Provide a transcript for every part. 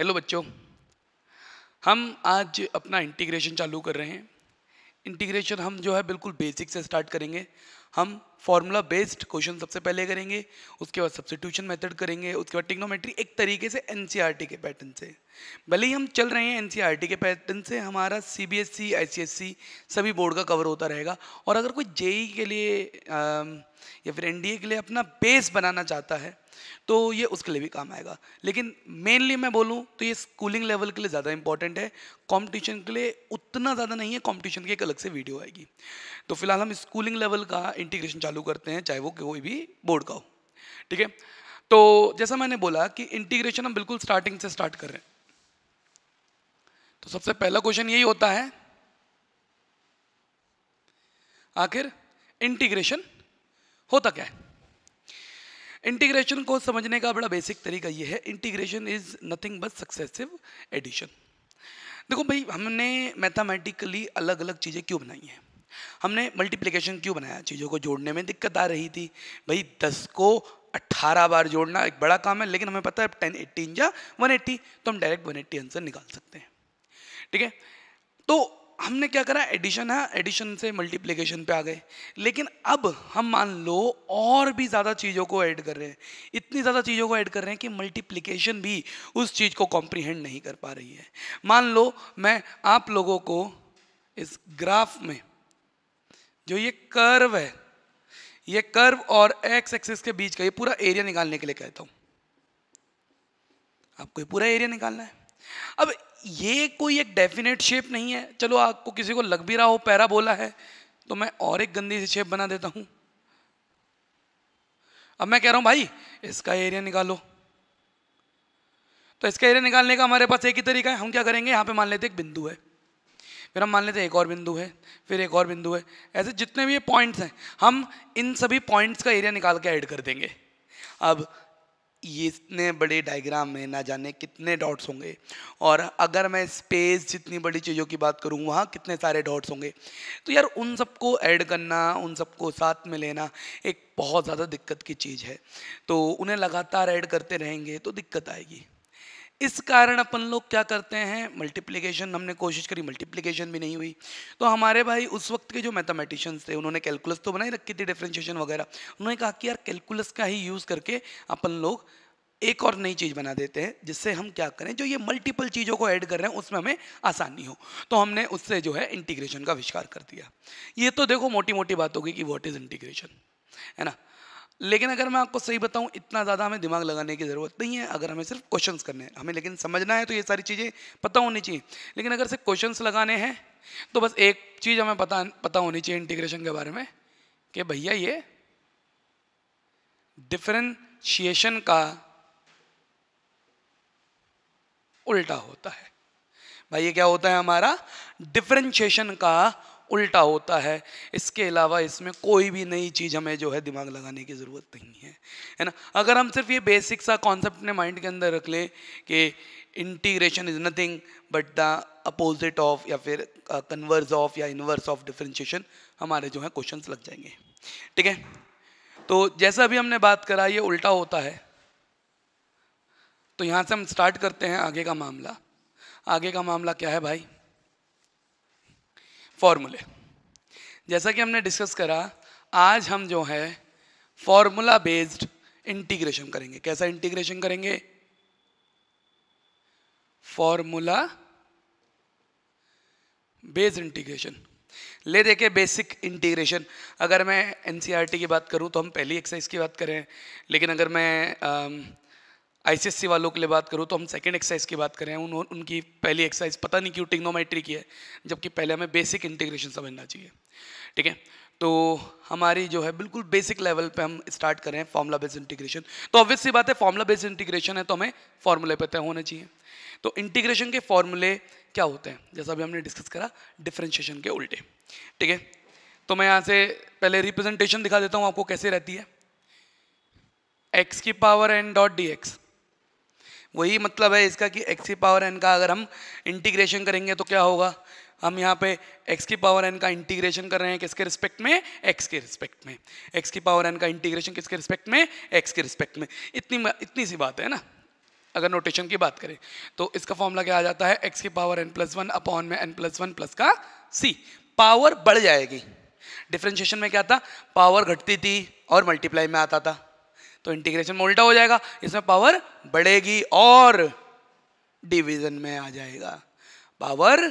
Hello बच्चों हम आज अपना इंटीग्रेशन चालू कर रहे हैं इंटीग्रेशन हम जो है बिल्कुल बेसिक से स्टार्ट करेंगे हम फॉर्मूला बेस्ड क्वेश्चन सबसे पहले करेंगे उसके बाद ट्यूशन मेथड करेंगे उसके बाद टिक्नोमेट्री एक तरीके से एन e के पैटर्न से भले ही हम चल रहे हैं एन e के पैटर्न से हमारा C B S C I C S C सभी बोर्ड का कवर होता रहेगा और अगर कोई जेई e के लिए आ, या फिर एन के लिए अपना बेस बनाना चाहता है तो ये उसके लिए भी काम आएगा लेकिन मेनली मैं बोलूँ तो ये स्कूलिंग लेवल के लिए ज़्यादा इंपॉर्टेंट है कंपटीशन के लिए उतना ज़्यादा नहीं है कंपटीशन की एक अलग से वीडियो आएगी तो फिलहाल हम स्कूलिंग लेवल का इंटीग्रेशन चालू करते हैं चाहे वो कोई भी बोर्ड का हो ठीक है तो जैसा मैंने बोला कि इंटीग्रेशन हम बिल्कुल स्टार्टिंग से स्टार्ट कर रहे हैं तो सबसे पहला क्वेश्चन यही होता है आखिर इंटीग्रेशन होता क्या है इंटीग्रेशन को समझने का बड़ा बेसिक तरीका ये है integration is nothing but successive addition देखो भाई हमने मैथमेटिकली अलग अलग चीज़ें क्यों बनाई हैं हमने मल्टीप्लिकेशन क्यों बनाया चीज़ों को जोड़ने में दिक्कत आ रही थी भाई दस को अट्ठारह बार जोड़ना एक बड़ा काम है लेकिन हमें पता है टेन एट्टीन या वन एट्टी तो हम डायरेक्ट वन एट्टी आंसर निकाल सकते हैं ठीक है तो हमने क्या करा एडिशन है एडिशन से मल्टीप्लिकेशन पे आ गए लेकिन अब हम मान लो और भी ज़्यादा चीज़ों को ऐड कर रहे हैं इतनी ज़्यादा चीज़ों को ऐड कर रहे हैं कि मल्टीप्लिकेशन भी उस चीज़ को कॉम्प्रीहेंड नहीं कर पा रही है मान लो मैं आप लोगों को इस ग्राफ में जो ये कर्व है ये कर्व और एक्स एक्सिस के बीच का ये पूरा एरिया निकालने के लिए कहता हूँ आपको ये पूरा एरिया निकालना है अब ये कोई एक डेफिनेट शेप नहीं है चलो आपको किसी को लग भी रहा हो पैरा बोला है तो मैं और एक गंदी सी शेप बना देता हूं अब मैं कह रहा हूं भाई इसका एरिया निकालो तो इसका एरिया निकालने का हमारे पास एक ही तरीका है हम क्या करेंगे यहां पे मान लेते एक बिंदु है फिर हम मान लेते एक और बिंदु है फिर एक और बिंदु है ऐसे जितने भी ये पॉइंट्स हैं हम इन सभी पॉइंट्स का एरिया निकाल के ऐड कर देंगे अब ये इतने बड़े डायग्राम में ना जाने कितने डॉट्स होंगे और अगर मैं स्पेस जितनी बड़ी चीज़ों की बात करूँ वहाँ कितने सारे डॉट्स होंगे तो यार उन सबको ऐड करना उन सबको साथ में लेना एक बहुत ज़्यादा दिक्कत की चीज़ है तो उन्हें लगातार ऐड करते रहेंगे तो दिक्कत आएगी इस कारण अपन लोग क्या करते हैं मल्टीप्लिकेशन हमने कोशिश करी मल्टीप्लिकेशन भी नहीं हुई तो हमारे भाई उस वक्त के जो मैथमेटिशियंस थे उन्होंने कैलकुलस तो बनाई रखी थी डिफ्रेंशिएशन वगैरह उन्होंने कहा कि यार कैलकुलस का ही यूज़ करके अपन लोग एक और नई चीज़ बना देते हैं जिससे हम क्या करें जो ये मल्टीपल चीज़ों को ऐड कर रहे हैं उसमें हमें आसानी हो तो हमने उससे जो है इंटीग्रेशन का आविष्कार कर दिया ये तो देखो मोटी मोटी बात होगी कि वॉट इज़ इंटीग्रेशन है ना लेकिन अगर मैं आपको सही बताऊं इतना ज़्यादा हमें दिमाग लगाने की ज़रूरत नहीं है अगर हमें सिर्फ क्वेश्चंस करने हैं हमें लेकिन समझना है तो ये सारी चीज़ें पता होनी चाहिए लेकिन अगर सिर्फ क्वेश्चंस लगाने हैं तो बस एक चीज़ हमें पता पता होनी चाहिए इंटीग्रेशन के बारे में कि भैया ये डिफ्रेंशिएशन का उल्टा होता है भाई ये क्या होता है हमारा डिफ्रेंशिएशन का उल्टा होता है इसके अलावा इसमें कोई भी नई चीज़ हमें जो है दिमाग लगाने की ज़रूरत नहीं है है ना अगर हम सिर्फ ये बेसिक सा कॉन्सेप्ट अपने माइंड के अंदर रख लें कि integration is nothing but the opposite of या फिर कन्वर्स ऑफ या इनवर्स ऑफ डिफ्रेंशिएशन हमारे जो है क्वेश्चन लग जाएंगे ठीक है तो जैसा अभी हमने बात करा ये उल्टा होता है तो यहाँ से हम स्टार्ट करते हैं आगे का मामला आगे का मामला क्या है भाई फॉर्मूले जैसा कि हमने डिस्कस करा आज हम जो है फॉर्मूला बेस्ड इंटीग्रेशन करेंगे कैसा इंटीग्रेशन करेंगे फॉर्मूला बेस इंटीग्रेशन ले देखे बेसिक इंटीग्रेशन अगर मैं एनसीईआरटी e की बात करूँ तो हम पहली एक्सरसाइज की बात करें लेकिन अगर मैं आईसीएससी वालों के लिए बात करूँ तो हम सेकेंड एक्सरसाइज की बात करें उन, उनकी पहली एक्सरसाइज पता नहीं क्यों टिग्नोमेट्री की है जबकि पहले हमें बेसिक इंटीग्रेशन समझना चाहिए ठीक है तो हमारी जो है बिल्कुल बेसिक लेवल पे हम स्टार्ट करें फॉर्मूला बेस्ड इंटीग्रेशन तो ऑब्वियस सी बात है फॉर्मूला बेस्ड इंटीग्रेशन है तो हमें फॉर्मूले पर तय होना चाहिए तो इंटीग्रेशन के फॉर्मूले क्या होते हैं जैसा अभी हमने डिस्कस करा डिफ्रेंशिएशन के उल्टे ठीक है तो मैं यहाँ से पहले रिप्रेजेंटेशन दिखा देता हूँ आपको कैसे रहती है एक्स की power n dot d x वही मतलब है इसका कि एक्स की पावर एन का अगर हम इंटीग्रेशन करेंगे तो क्या होगा हम यहाँ पे x की पावर n का इंटीग्रेशन कर रहे हैं किसके रिस्पेक्ट में x के रिस्पेक्ट में x की पावर n का इंटीग्रेशन किसके रिस्पेक्ट में x के रिस्पेक्ट में इतनी इतनी सी बात है ना अगर नोटेशन की बात करें तो इसका फॉर्मूला क्या आ जाता है x की power n plus one upon में n प्लस वन प्लस का c पावर बढ़ जाएगी डिफ्रेंशिएशन में क्या था पावर घटती थी और मल्टीप्लाई में आता था तो इंटीग्रेशन में उल्टा हो जाएगा इसमें पावर बढ़ेगी और डिवीजन में आ जाएगा पावर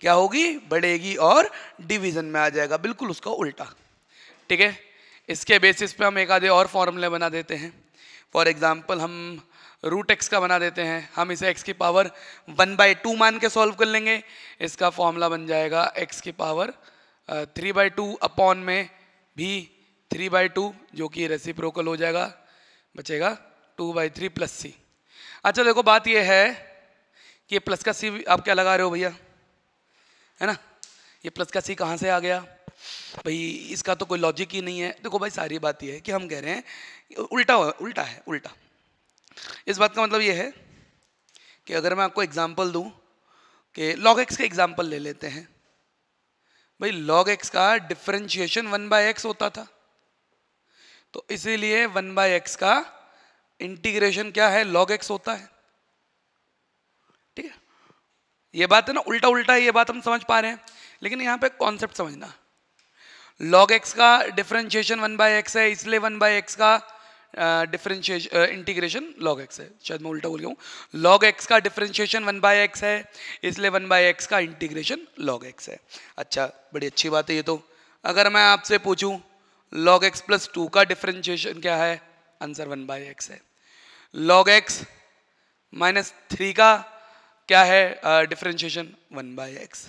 क्या होगी बढ़ेगी और डिवीजन में आ जाएगा बिल्कुल उसका उल्टा ठीक है इसके बेसिस पे हम एक आधे और फॉर्मूले बना देते हैं फॉर एग्जाम्पल हम रूट एक्स का बना देते हैं हम इसे एक्स की पावर वन बाई टू मान के सॉल्व कर लेंगे इसका फॉर्मूला बन जाएगा एक्स की power three by two upon में भी थ्री बाई टू जो कि रेसिप्रोकल हो जाएगा बचेगा टू बाई थ्री प्लस सी अच्छा देखो बात यह है कि ये प्लस का सी आप क्या लगा रहे हो भैया है ना ये प्लस का सी कहाँ से आ गया भाई इसका तो कोई लॉजिक ही नहीं है देखो भाई सारी बात ये है कि हम कह रहे हैं उल्टा उल्टा है उल्टा इस बात का मतलब ये है कि अगर मैं आपको एग्जाम्पल दूँ कि लॉग एक्स का एग्जाम्पल ले लेते हैं भाई लॉग एक्स का डिफ्रेंशिएशन वन बाय एक्स होता था तो इसीलिए वन बाय एक्स का इंटीग्रेशन क्या है लॉग एक्स होता है ठीक है ये बात है ना उल्टा उल्टा ये बात हम समझ पा रहे हैं लेकिन यहां पे कॉन्सेप्ट समझना लॉग एक्स का डिफ्रेंशिएशन वन बाय एक्स है इसलिए वन बाय एक्स का डिफरेंशिएशन इंटीग्रेशन लॉग एक्स है शायद मैं उल्टा बोल गया हूँ लॉग एक्स का डिफरेंशिएशन वन बाय एक्स है इसलिए वन बाय एक्स का इंटीग्रेशन लॉग एक्स है अच्छा बड़ी अच्छी बात है ये तो अगर मैं आपसे पूछूं लॉग एक्स प्लस टू का डिफ्रेंशिएशन क्या है आंसर वन बाई एक्स है लॉग एक्स माइनस थ्री का क्या है differentiation one by x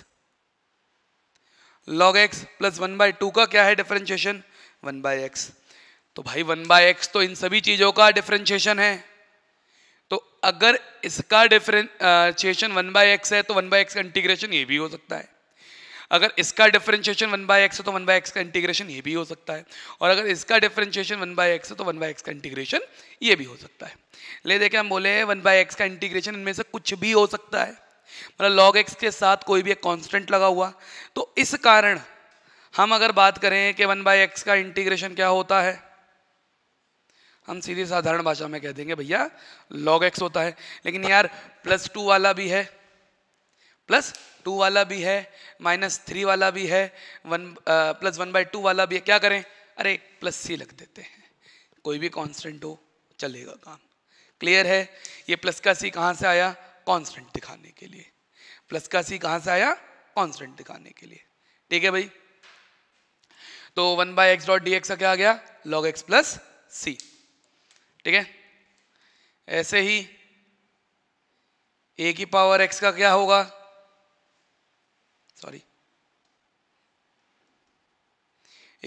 log x plus one by two का क्या है डिफ्रेंशिएशन वन बाई एक्स तो भाई वन बाई एक्स तो इन सभी चीज़ों का डिफ्रेंशिएशन है तो अगर इसका डिफरेंशिएशन वन बाई एक्स है तो वन बाई एक्स का इंटीग्रेशन ये भी हो सकता है अगर इसका डिफरेंशिएशन वन बाय एक्स है तो वन बाय एक्स का इंटीग्रेशन ये भी हो सकता है और अगर इसका डिफरेंशिएशन वन बाय एक्स है तो वन बाय एक्स का इंटीग्रेशन ये भी हो सकता है ले देखें हम बोले वन बाय एक्स का इंटीग्रेशन इनमें से कुछ भी हो सकता है मतलब लॉग एक्स के साथ कोई भी एक कॉन्स्टेंट लगा हुआ तो इस कारण हम अगर बात करें कि वन बाय एक्स का इंटीग्रेशन क्या होता है हम सीधी साधारण भाषा में कह देंगे भैया लॉग एक्स होता है लेकिन यार प्लस टू वाला भी है प्लस टू वाला भी है माइनस थ्री वाला भी है one plus one by two वाला भी है क्या करें अरे प्लस सी लग देते हैं कोई भी कांस्टेंट हो चलेगा काम क्लियर है ये प्लस का सी कहाँ से आया कांस्टेंट दिखाने के लिए प्लस का सी कहाँ से आया कांस्टेंट दिखाने के लिए ठीक है भाई तो one by x dot d x का क्या आ गया लॉग एक्स प्लस सी ठीक है ऐसे ही ए की पावर एक्स का क्या होगा सॉरी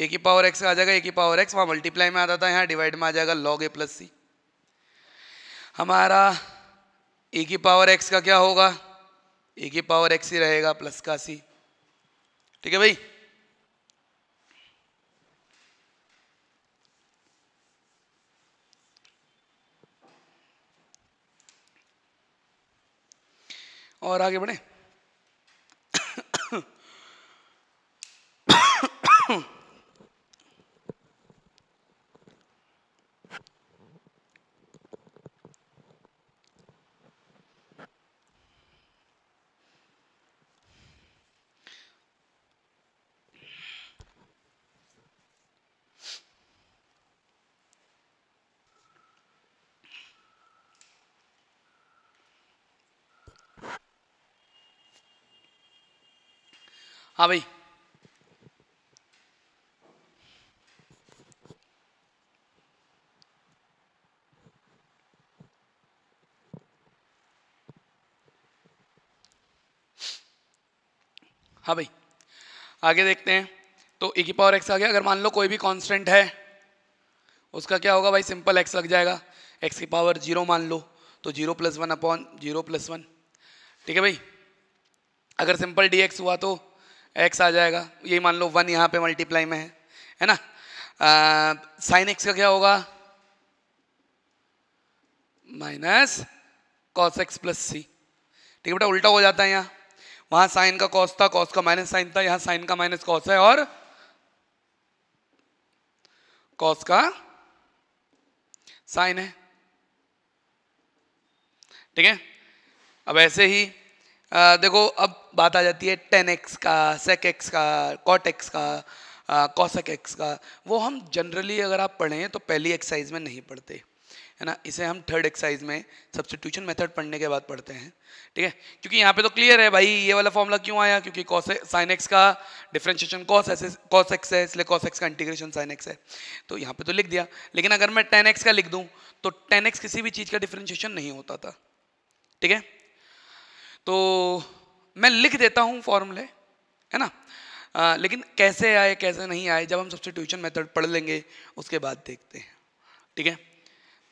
ए की पावर एक्स आ जाएगा ए की पावर एक्स वहां मल्टीप्लाई में आता था यहाँ डिवाइड में आ जाएगा लॉग ए प्लस सी हमारा ए की पावर एक्स का क्या होगा ए की पावर एक्स ही रहेगा प्लस का सी ठीक है भाई और आगे बढ़े हाँ भाई हाँ भाई आगे देखते हैं तो ई की पावर एक्स आ गया अगर मान लो कोई भी कांस्टेंट है उसका क्या होगा भाई सिंपल एक्स लग जाएगा एक्स की पावर जीरो मान लो तो zero plus one upon zero plus one ठीक है भाई अगर सिंपल डी एक्स हुआ तो एक्स आ जाएगा ये मान लो वन यहाँ पे मल्टीप्लाई में है है ना साइन एक्स का क्या होगा minus cos x plus c ठीक है बेटा उल्टा हो जाता है यहाँ वहाँ साइन का कॉस था कॉस का माइनस साइन था यहाँ साइन का माइनस कॉस है और कॉस का साइन है ठीक है अब ऐसे ही आ, देखो अब बात आ जाती है टेन एक्स का सेक एक्स का कॉट एक्स का कॉसक एक्स का वो हम जनरली अगर आप पढ़ें तो पहली एक्सरसाइज में नहीं पढ़ते है ना इसे हम थर्ड एक्सरसाइज में ट्यूशन मेथड पढ़ने के बाद पढ़ते हैं ठीक है क्योंकि यहाँ पे तो क्लियर है भाई ये वाला फॉर्मूला क्यों आया क्योंकि कॉस साइन एक्स का differentiation cos s cos x है इसलिए कॉस एक्स का इंटीग्रेशन साइन एक्स है तो यहाँ पे तो लिख दिया लेकिन अगर मैं टेन एक्स का लिख दूँ तो टेन एक्स किसी भी चीज़ का डिफ्रेंशिएशन नहीं होता था ठीक है तो मैं लिख देता हूँ फॉर्मूले है ना आ, लेकिन कैसे आए कैसे नहीं आए जब हम सबसे ट्यूशन मेथड पढ़ लेंगे उसके बाद देखते हैं ठीक है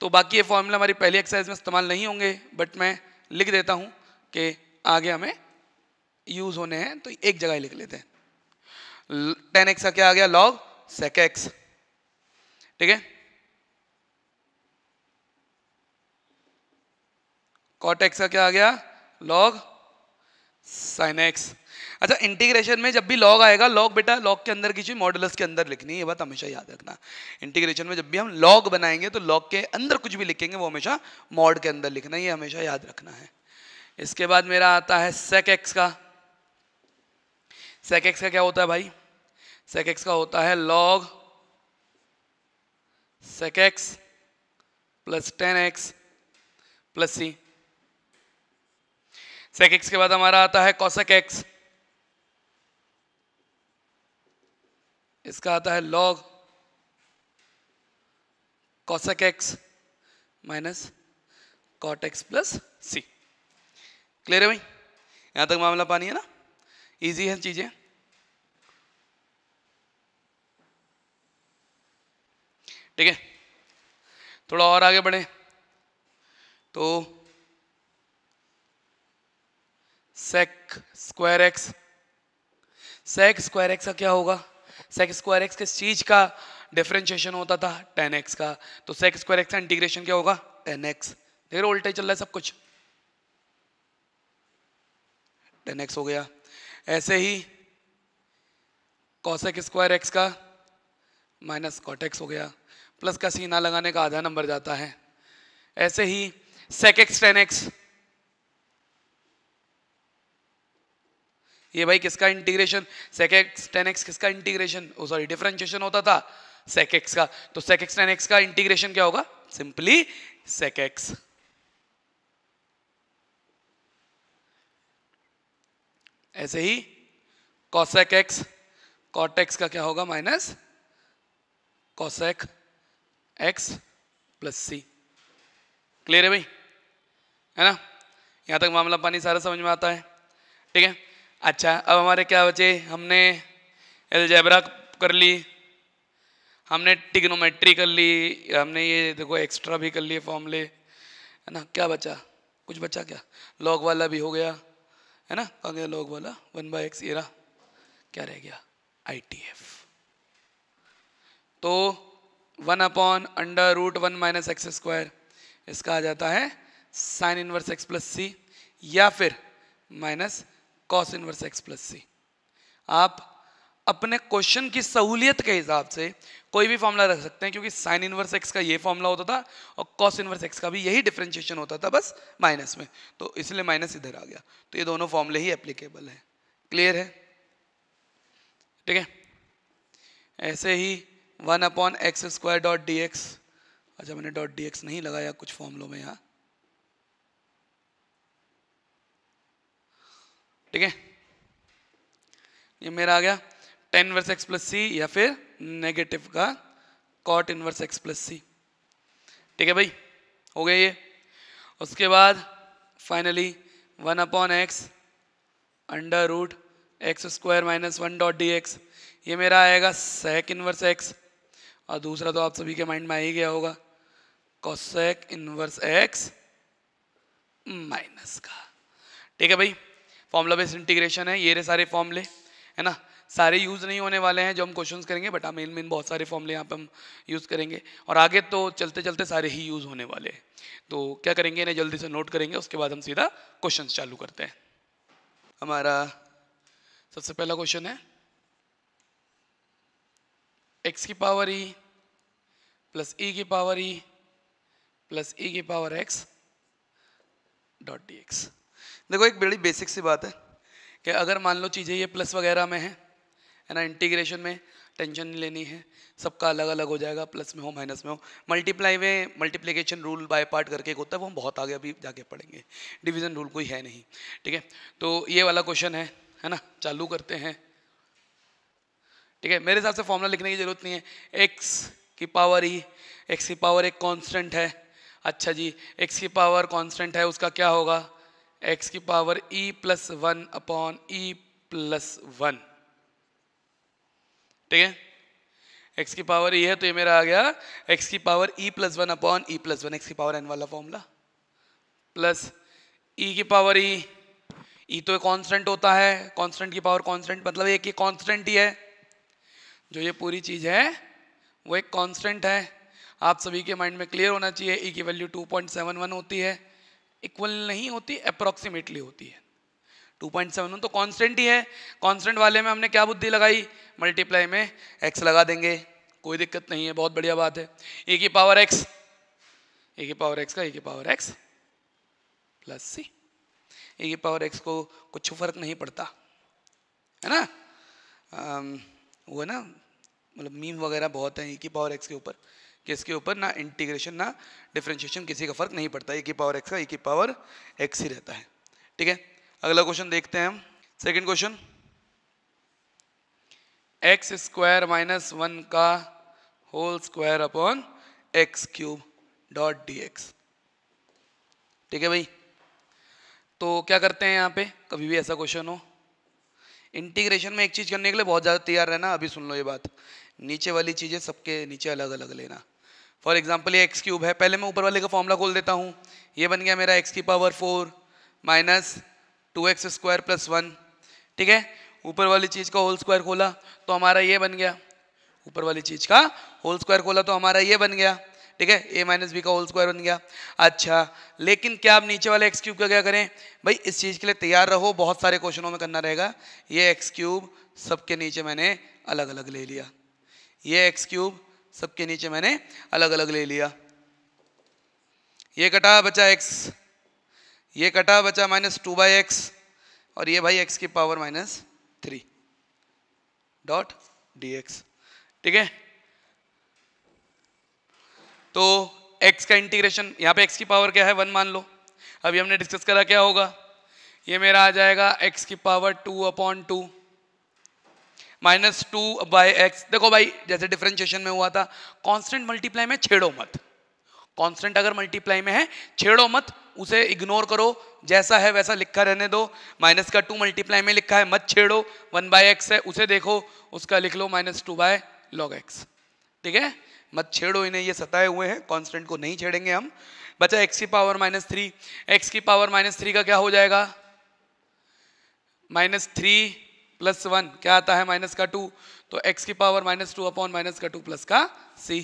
तो बाकी ये फॉर्मूला हमारी पहली एक्सरसाइज में इस्तेमाल नहीं होंगे बट मैं लिख देता हूँ कि आगे हमें यूज़ होने हैं तो एक जगह लिख लेते हैं टेन एक्स का क्या आ गया लॉग सेक एक्स ठीक है कॉट एक्स का क्या आ गया लॉग साइन एक्स अच्छा इंटीग्रेशन में जब भी लॉग आएगा लॉग बेटा लॉग के अंदर की चीज मॉडल्स के अंदर लिखनी है ये बात हमेशा याद रखना इंटीग्रेशन में जब भी हम लॉग बनाएंगे तो लॉग के अंदर कुछ भी लिखेंगे वो हमेशा मॉड के अंदर लिखना ये हमेशा याद रखना है इसके बाद मेरा आता है सेक एक्स का सेक एक्स का क्या होता है भाई सेक एक्स का होता है log sec x plus tan x plus c sec x के बाद हमारा आता है कॉसेक एक्स इसका आता है log cosec x minus cot x plus c clear है भाई यहां तक मामला पानी है ना इजी है चीज़ें ठीक है थोड़ा और आगे बढ़े तो sec square x sec square x का क्या होगा सेक स्क्वायर एक्स किस चीज़ का डिफ्रेंशिएशन होता था टेन एक्स का तो सेक स्क्वायर एक्स का इंटीग्रेशन क्या होगा टेन एक्स देख उल्टा चल रहा है सब कुछ टेन एक्स हो गया ऐसे ही कॉसेक स्क्वायर एक्स का माइनस कॉट एक्स हो गया प्लस का सीना लगाने का आधा नंबर जाता है ऐसे ही सेक एक्स टेन एक्स ये भाई किसका integration sec x tan x किसका इंटीग्रेशन ओ सॉरी डिफरेंशिएशन होता था सेक एक्स का तो सेक एक्स टेन एक्स का इंटीग्रेशन क्या होगा सिंपली सेक एक्स ऐसे ही कॉसेक एक्स कॉट एक्स का क्या होगा minus cosec x plus c clear है भाई है ना यहां तक मामला पानी सारा समझ में आता है ठीक है अच्छा अब हमारे क्या बचे हमने एलजेबरा कर ली हमने टिग्नोमेट्री कर ली हमने ये देखो एक्स्ट्रा भी कर लिए फॉर्मले है ना क्या बचा कुछ बचा क्या लॉग वाला भी हो गया है ना आ गया लॉग वाला वन बाय एक्स एरा क्या रह गया आई टी एफ तो one upon under root one minus x square इसका आ जाता है sine inverse x plus c या फिर minus cos inverse x plus c आप अपने क्वेश्चन की सहूलियत के हिसाब से कोई भी फॉर्मूला रख सकते हैं क्योंकि साइन इनवर्स एक्स का ये फॉर्मूला होता था और कॉस इनवर्स एक्स का भी यही डिफ्रेंशिएशन होता था बस माइनस में तो इसलिए माइनस इधर आ गया तो ये दोनों फॉर्मूले ही एप्लीकेबल है क्लियर है ठीक है ऐसे ही one upon x square dot d x अच्छा मैंने डॉट डी एक्स नहीं लगाया कुछ फॉर्मूलों में यहाँ ठीक है ये मेरा आ गया tan inverse x plus c या फिर नेगेटिव का cot inverse x plus c ठीक है भाई हो गया ये उसके बाद finally one upon x under root x square minus one dot d x ये मेरा आएगा सेक इनवर्स एक्स और दूसरा तो आप सभी के माइंड में आ ही गया होगा कॉसेक इनवर्स एक्स माइनस का ठीक है भाई फॉर्मुला बेस्ड इंटीग्रेशन है ये रहे सारे फॉर्मले है ना सारे यूज़ नहीं होने वाले हैं जो हम क्वेश्चंस करेंगे बट मेन मेन बहुत सारे फॉर्मले यहाँ पे हम यूज़ करेंगे और आगे तो चलते चलते सारे ही यूज़ होने वाले हैं तो क्या करेंगे इन्हें जल्दी से नोट करेंगे उसके बाद हम सीधा क्वेश्चन चालू करते हैं हमारा सबसे पहला क्वेश्चन है एक्स की पावर ई प्लस ई की पावर ई प्लस ई की power x dot d x देखो एक बड़ी बेसिक सी बात है कि अगर मान लो चीज़ें ये प्लस वगैरह में है है ना इंटीग्रेशन में टेंशन नहीं लेनी है सबका अलग अलग हो जाएगा प्लस में हो माइनस में हो मल्टीप्लाई में मल्टीप्लीकेशन रूल बाय पार्ट करके एक होता है वो हम बहुत आगे अभी जाके पढ़ेंगे डिवीज़न रूल कोई है नहीं ठीक है तो ये वाला क्वेश्चन है है ना चालू करते हैं ठीक है मेरे हिसाब से फॉर्मूला लिखने की ज़रूरत नहीं है एक्स की पावर ही एक्स की पावर एक कॉन्स्टेंट है अच्छा जी एक्स की पावर कॉन्स्टेंट है उसका क्या होगा एक्स की power e plus one upon e plus one ठीक है एक्स की पावर ई e है तो ये मेरा आ गया एक्स की power e plus one upon e plus one x की पावर एन वाला फॉर्मूला प्लस ई की पावर ई ई तो कांस्टेंट होता है कांस्टेंट की पावर कांस्टेंट मतलब एक ही कांस्टेंट ही है जो ये पूरी चीज़ है वो एक कांस्टेंट है आप सभी के माइंड में क्लियर होना चाहिए ई e की वैल्यू 2.71 होती है इक्वल नहीं होती अप्रोक्सीमेटली होती है 2.71 तो कांस्टेंट ही है कांस्टेंट वाले में हमने क्या बुद्धि लगाई मल्टीप्लाई में एक्स लगा देंगे कोई दिक्कत नहीं है बहुत बढ़िया बात है ए की पावर एक्स ए की पावर एक्स का ए की power x plus c a की पावर एक्स को कुछ फर्क नहीं पड़ता है ना आम, वो है ना मतलब मीम वगैरह बहुत है ए की पावर एक्स के ऊपर कि इसके ऊपर ना इंटीग्रेशन ना डिफ्रेंशिएशन किसी का फर्क नहीं पड़ता एक ही पावर एक्स का एक ही पावर एक्स ही रहता है ठीक है अगला क्वेश्चन देखते हैं हम second question x square minus one का whole square upon x cube dot d x ठीक है भाई तो क्या करते हैं यहाँ पे कभी भी ऐसा क्वेश्चन हो इंटीग्रेशन में एक चीज़ करने के लिए बहुत ज़्यादा तैयार रहना अभी सुन लो ये बात नीचे वाली चीज़ें सबके नीचे अलग अलग लेना फॉर एग्जाम्पल ये एक्स क्यूब है पहले मैं ऊपर वाले का फॉर्मूला खोल देता हूँ ये बन गया मेरा एक्स की power four minus two x square plus one ठीक है ऊपर वाली चीज़ का होल स्क्वायर खोला तो हमारा ये बन गया ऊपर वाली चीज़ का होल स्क्वायर खोला तो हमारा ये बन गया ठीक है ए माइनस बी का होल स्क्वायर बन गया अच्छा लेकिन क्या आप नीचे वाले एक्स क्यूब का क्या करें भाई इस चीज़ के लिए तैयार रहो बहुत सारे क्वेश्चनों में करना रहेगा ये एक्स क्यूब सबके नीचे मैंने अलग अलग ले लिया ये एक्स क्यूब सबके नीचे मैंने अलग अलग ले लिया ये कटा बचा एक्स ये कटा बचा माइनस टू बाई एक्स और ये भाई एक्स की power minus three dot d x ठीक है तो एक्स का इंटीग्रेशन यहाँ पे एक्स की पावर क्या है वन मान लो अभी हमने डिस्कस करा क्या होगा ये मेरा आ जाएगा एक्स की power two upon two minus two by x देखो भाई जैसे डिफ्रेंशिएशन में हुआ था कांस्टेंट मल्टीप्लाई में छेड़ो मत कांस्टेंट अगर मल्टीप्लाई में है छेड़ो मत उसे इग्नोर करो जैसा है वैसा लिखा रहने दो माइनस का टू मल्टीप्लाई में लिखा है मत छेड़ो वन बाय एक्स है उसे देखो उसका लिख लो minus two by log x ठीक है मत छेड़ो इन्हें ये सताए हुए हैं कॉन्स्टेंट को नहीं छेड़ेंगे हम बचा एक्स की पावर माइनस थ्री एक्स की पावर माइनस थ्री का क्या हो जाएगा माइनस थ्री प्लस वन क्या आता है माइनस का टू तो एक्स की power minus two upon minus का टू प्लस का सी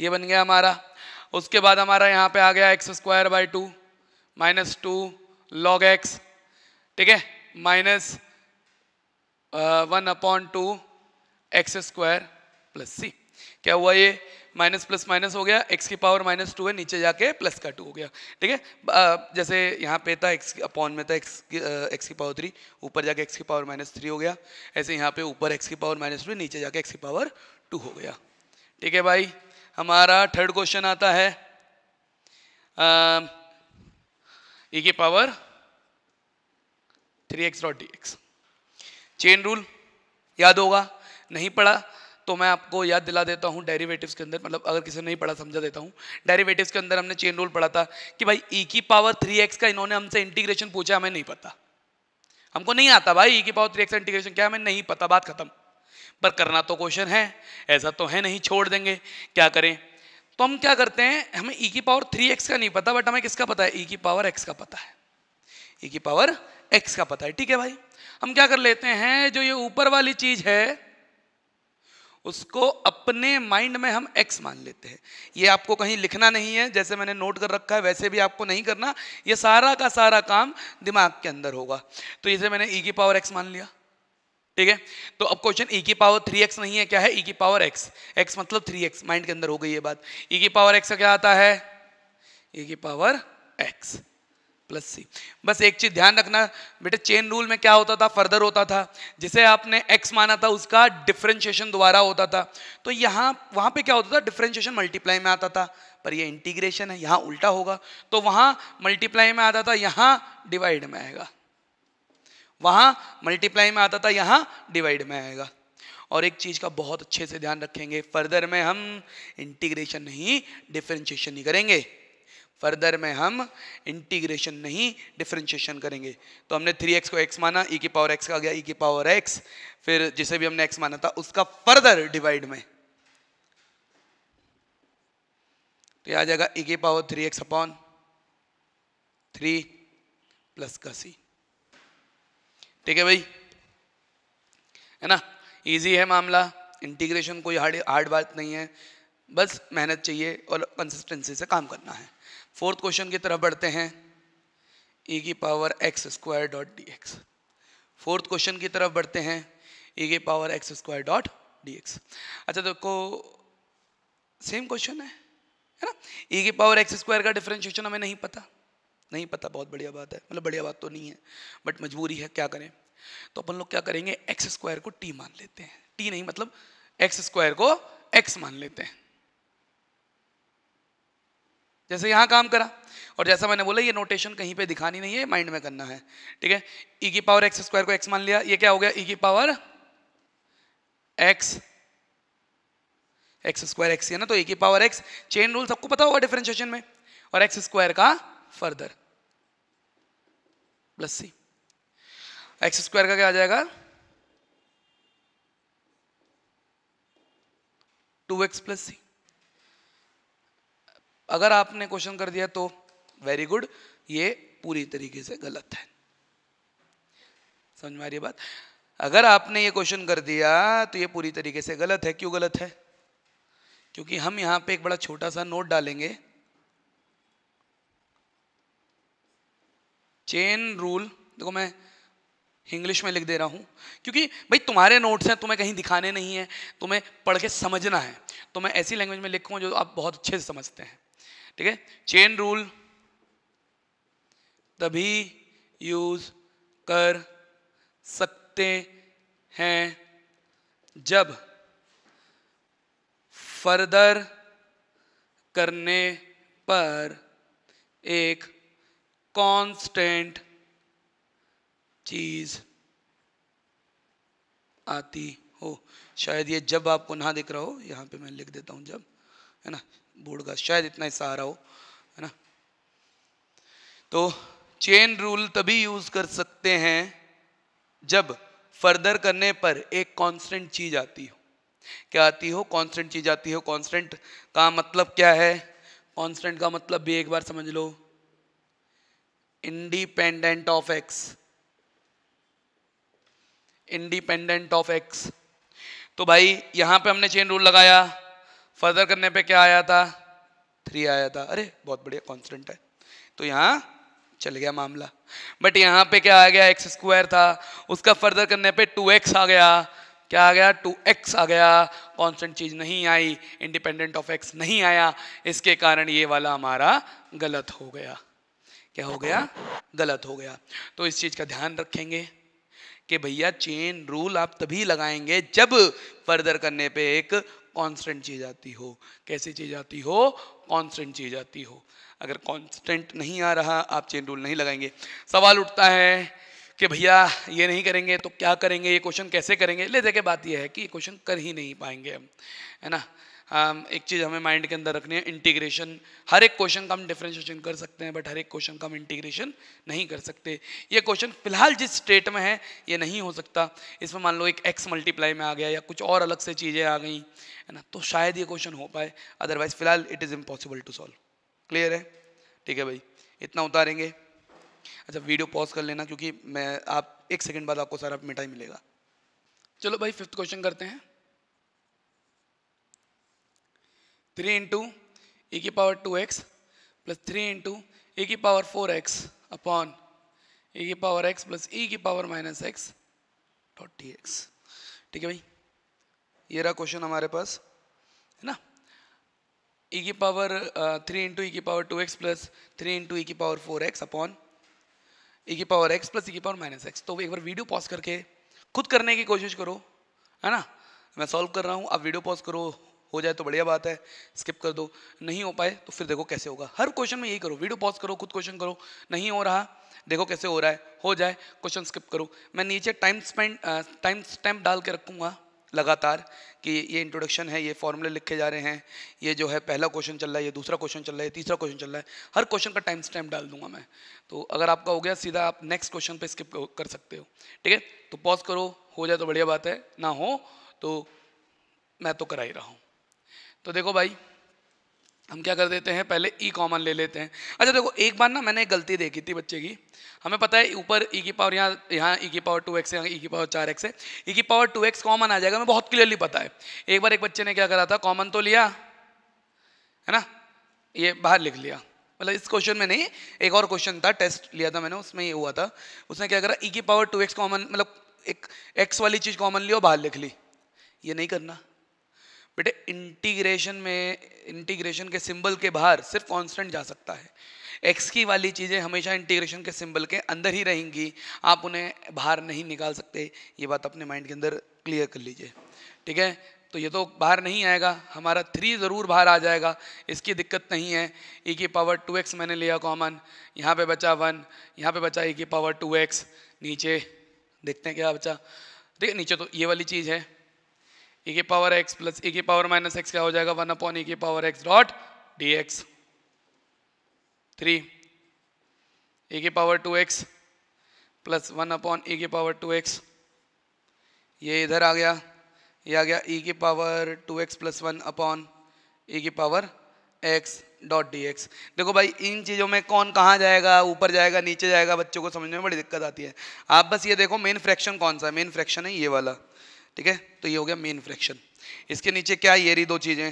ये बन गया हमारा उसके बाद हमारा यहाँ पे आ गया x square by two minus two log x ठीक है minus one upon two x square plus c क्या हुआ ये माइनस प्लस माइनस हो गया एक्स की पावर माइनस टू है नीचे जाके प्लस का टू हो गया ठीक है जैसे यहाँ पे था एक्स अपॉन में था एक्स एक्स की पावर थ्री ऊपर जाके एक्स की पावर माइनस थ्री हो गया ऐसे यहाँ पे ऊपर एक्स की पावर माइनस टू नीचे जाके एक्स की पावर टू हो गया ठीक है भाई हमारा थर्ड क्वेश्चन आता है ई e की power three x dot d x chain rule याद होगा नहीं पढ़ा तो मैं आपको याद दिला देता हूँ डेरिवेटिव्स के अंदर मतलब अगर किसी ने नहीं पढ़ा समझा देता हूँ डेरिवेटिव्स के अंदर हमने चेन रूल पढ़ा था कि भाई ई e की पावर थ्री एक्स का इन्होंने हमसे इंटीग्रेशन पूछा हमें नहीं पता हमको नहीं आता भाई ई e की पावर थ्री एक्स का इंटीग्रेशन क्या हमें नहीं पता बात खत्म पर करना तो क्वेश्चन है ऐसा तो है नहीं छोड़ देंगे क्या करें तो हम क्या करते हैं हमें ई e की पावर थ्री एक्स का नहीं पता बट हमें किसका पता है ई की पावर एक्स का पता है ई की पावर एक्स का पता है ठीक है भाई हम क्या कर लेते हैं जो ये ऊपर वाली चीज़ है उसको अपने माइंड में हम एक्स मान लेते हैं ये आपको कहीं लिखना नहीं है जैसे मैंने नोट कर रखा है वैसे भी आपको नहीं करना ये सारा का सारा काम दिमाग के अंदर होगा तो इसे मैंने ई e की पावर एक्स मान लिया ठीक है तो अब क्वेश्चन ई e की पावर थ्री एक्स नहीं है क्या है ई e की पावर एक्स एक्स मतलब थ्री एक्स माइंड के अंदर हो गई ये बात ई की पावर एक्स का क्या आता है ई की पावर एक्स प्लस सी बस एक चीज़ ध्यान रखना बेटे चेन रूल में क्या होता था फर्दर होता था जिसे आपने एक्स माना था उसका डिफ्रेंशिएशन दोबारा होता था तो यहाँ वहाँ पे क्या होता था डिफ्रेंशिएशन मल्टीप्लाई में आता था पर ये इंटीग्रेशन है यहाँ उल्टा होगा तो वहाँ मल्टीप्लाई में आता था यहाँ डिवाइड में आएगा वहाँ मल्टीप्लाई में आता था यहाँ डिवाइड में आएगा और एक चीज़ का बहुत अच्छे से ध्यान रखेंगे फर्दर में हम इंटीग्रेशन नहीं डिफ्रेंशिएशन नहीं करेंगे फर्दर में हम इंटीग्रेशन नहीं डिफ्रेंशिएशन करेंगे तो हमने थ्री एक्स को एक्स माना ई e की पावर एक्स का गया ई e की पावर एक्स फिर जिसे भी हमने एक्स माना था उसका फर्दर डिवाइड में तो यह आ जाएगा ई e की power three x upon three plus का सी ठीक है भाई है ना इजी है मामला इंटीग्रेशन कोई हार्ड हार्ड बात नहीं है बस मेहनत चाहिए और कंसिस्टेंसी से काम करना है फोर्थ क्वेश्चन की तरफ बढ़ते हैं ई e की power x square dot d x fourth question की तरफ बढ़ते हैं ई e की power x square dot d x अच्छा देखो सेम क्वेश्चन है है ना ई e की पावर एक्स स्क्वायर का डिफरेंशिएशन हमें नहीं पता नहीं पता बहुत बढ़िया बात है मतलब बढ़िया बात तो नहीं है बट मजबूरी है क्या करें तो अपन लोग क्या करेंगे एक्स स्क्वायर को टी मान लेते हैं टी नहीं मतलब एक्स स्क्वायर को एक्स मान लेते हैं जैसे यहाँ काम करा और जैसा मैंने बोला ये नोटेशन कहीं पे दिखानी नहीं है माइंड में करना है ठीक है ई e की पावर एक्स स्क्वायर को एक्स मान लिया ये क्या हो गया ई e की power x x square x है ना तो ए e की पावर एक्स चेन रूल सबको पता होगा डिफरेंशिएशन में और एक्स स्क्वायर का further plus c x square का क्या आ जाएगा टू एक्स प्लस सी अगर आपने क्वेश्चन कर दिया तो वेरी गुड ये पूरी तरीके से गलत है समझ में आ रही बात अगर आपने ये क्वेश्चन कर दिया तो ये पूरी तरीके से गलत है क्यों गलत है क्योंकि हम यहां पे एक बड़ा छोटा सा नोट डालेंगे चेन रूल देखो मैं इंग्लिश में लिख दे रहा हूं क्योंकि भाई तुम्हारे नोट्स हैं तुम्हें कहीं दिखाने नहीं है तुम्हें पढ़ के समझना है तो मैं ऐसी लैंग्वेज में लिखूँ जो आप बहुत अच्छे से समझते हैं ठीक है चेन रूल तभी यूज कर सकते हैं जब फर्दर करने पर एक कांस्टेंट चीज आती हो शायद ये जब आपको ना दिख रहा हो यहां पे मैं लिख देता हूं जब है ना बोर्ड का शायद इतना ही सहारा हो है ना तो चेन रूल तभी यूज कर सकते हैं जब फर्दर करने पर एक कांस्टेंट चीज आती हो क्या आती हो कांस्टेंट चीज आती हो कांस्टेंट का मतलब क्या है कांस्टेंट का मतलब भी एक बार समझ लो independent of x independent of x तो भाई यहां पे हमने चेन रूल लगाया फर्दर करने पे क्या आया था थ्री आया था अरे बहुत बढ़िया कॉन्स्टेंट है तो यहाँ चल गया मामला बट यहाँ पे क्या आ गया एक्स स्क्वायर था उसका फर्दर करने पे टू एक्स आ गया क्या आ गया टू एक्स आ गया कॉन्स्टेंट चीज़ नहीं आई इंडिपेंडेंट ऑफ एक्स नहीं आया इसके कारण ये वाला हमारा गलत हो गया क्या हो गया गलत हो गया तो इस चीज़ का ध्यान रखेंगे कि भैया चेन रूल आप तभी लगाएंगे जब फर्दर करने पे एक कांस्टेंट चीज़ आती हो कैसी चीज़ आती हो कांस्टेंट चीज़ आती हो अगर कांस्टेंट नहीं आ रहा आप चेन रूल नहीं लगाएंगे सवाल उठता है कि भैया ये नहीं करेंगे तो क्या करेंगे ये क्वेश्चन कैसे करेंगे ले देखे बात यह है कि ये क्वेश्चन कर ही नहीं पाएंगे हम है ना Um, एक चीज़ हमें माइंड के अंदर रखनी है इंटीग्रेशन हर एक क्वेश्चन का हम डिफ्रेंशिएशन कर सकते हैं बट हर एक क्वेश्चन का हम इंटीग्रेशन नहीं कर सकते ये क्वेश्चन फिलहाल जिस स्टेट में है ये नहीं हो सकता इसमें मान लो एक एक्स मल्टीप्लाई में आ गया या कुछ और अलग से चीज़ें आ गई है ना तो शायद ये क्वेश्चन हो पाए अदरवाइज फिलहाल it is impossible to solve clear है ठीक है भाई इतना उतारेंगे अच्छा वीडियो पॉज कर लेना क्योंकि मैं आप एक सेकेंड बाद आपको सारा मिठाई मिलेगा चलो भाई फिफ्थ क्वेश्चन करते हैं थ्री इंटू ए की power two x plus three into a की power four x upon a की पावर एक्स प्लस ई की power minus x dot x ठीक है भाई ये रहा क्वेश्चन हमारे पास है ना ई की पावर थ्री इंटू ई की power two x plus three into e की power four x upon e की पावर एक्स प्लस ई की पावर माइनस एक्स तो एक बार वीडियो पॉज करके खुद करने की कोशिश करो है ना मैं सॉल्व कर रहा हूँ आप वीडियो पॉज करो हो जाए तो बढ़िया बात है स्किप कर दो नहीं हो पाए तो फिर देखो कैसे होगा हर क्वेश्चन में यही करो वीडियो पॉज करो खुद क्वेश्चन करो नहीं हो रहा देखो कैसे हो रहा है हो जाए क्वेश्चन स्किप करो मैं नीचे टाइम स्पेंड टाइम स्टैम्प डाल के रखूँगा लगातार कि ये इंट्रोडक्शन है ये फॉर्मूले लिखे जा रहे हैं ये जो है पहला क्वेश्चन चल रहा है ये दूसरा क्वेश्चन चल रहा है तीसरा क्वेश्चन चल रहा है हर क्वेश्चन का टाइम स्टैम्प डाल दूंगा मैं तो अगर आपका हो गया सीधा आप नेक्स्ट क्वेश्चन पे स्किप कर सकते हो ठीक है तो पॉज करो हो जाए तो बढ़िया बात है ना हो तो मैं तो करा ही रहा हूँ तो देखो भाई हम क्या कर देते हैं पहले ई e कॉमन ले लेते हैं अच्छा देखो एक बार ना मैंने एक गलती देखी थी बच्चे की हमें पता है ऊपर ई e की पावर यहाँ यहाँ ई e की पावर टू एक्स यहाँ ई की पावर चार एक्स है ई की पावर टू एक्स कॉमन आ जाएगा हमें बहुत क्लियरली पता है एक बार एक बच्चे ने क्या करा था कॉमन तो लिया है ना ये बाहर लिख लिया मतलब इस क्वेश्चन में नहीं एक और क्वेश्चन था टेस्ट लिया था मैंने उसमें ये हुआ था उसने क्या करा ई की पावर टू एक्स कॉमन मतलब एक एक्स वाली चीज़ कॉमन ली और बाहर लिख ली ये नहीं करना बेटे इंटीग्रेशन में इंटीग्रेशन के सिंबल के बाहर सिर्फ कांस्टेंट जा सकता है एक्स की वाली चीज़ें हमेशा इंटीग्रेशन के सिंबल के अंदर ही रहेंगी आप उन्हें बाहर नहीं निकाल सकते ये बात अपने माइंड के अंदर क्लियर कर लीजिए ठीक है तो ये तो बाहर नहीं आएगा हमारा थ्री ज़रूर बाहर आ जाएगा इसकी दिक्कत नहीं है ई e की पावर टू एक्स मैंने लिया कॉमन यहाँ पे बचा वन यहाँ पे बचा ई e की पावर टू एक्स नीचे देखते हैं क्या बचा ठीक है नीचे तो ये वाली चीज़ है ए के पावर एक्स प्लस ए के पावर माइनस एक्स क्या हो जाएगा वन अपॉन ए के power x dot d x three a के power two x plus one upon a के पावर टू एक्स ये इधर आ गया ये आ गया e के power two x plus one upon e के power x dot d x देखो भाई इन चीज़ों में कौन कहाँ जाएगा ऊपर जाएगा नीचे जाएगा बच्चों को समझने में बड़ी दिक्कत आती है आप बस ये देखो मेन फ्रैक्शन कौन सा है मेन फ्रैक्शन है ये वाला ठीक है तो ये हो गया मेन फ्रैक्शन इसके नीचे क्या ये रही दो चीज़ें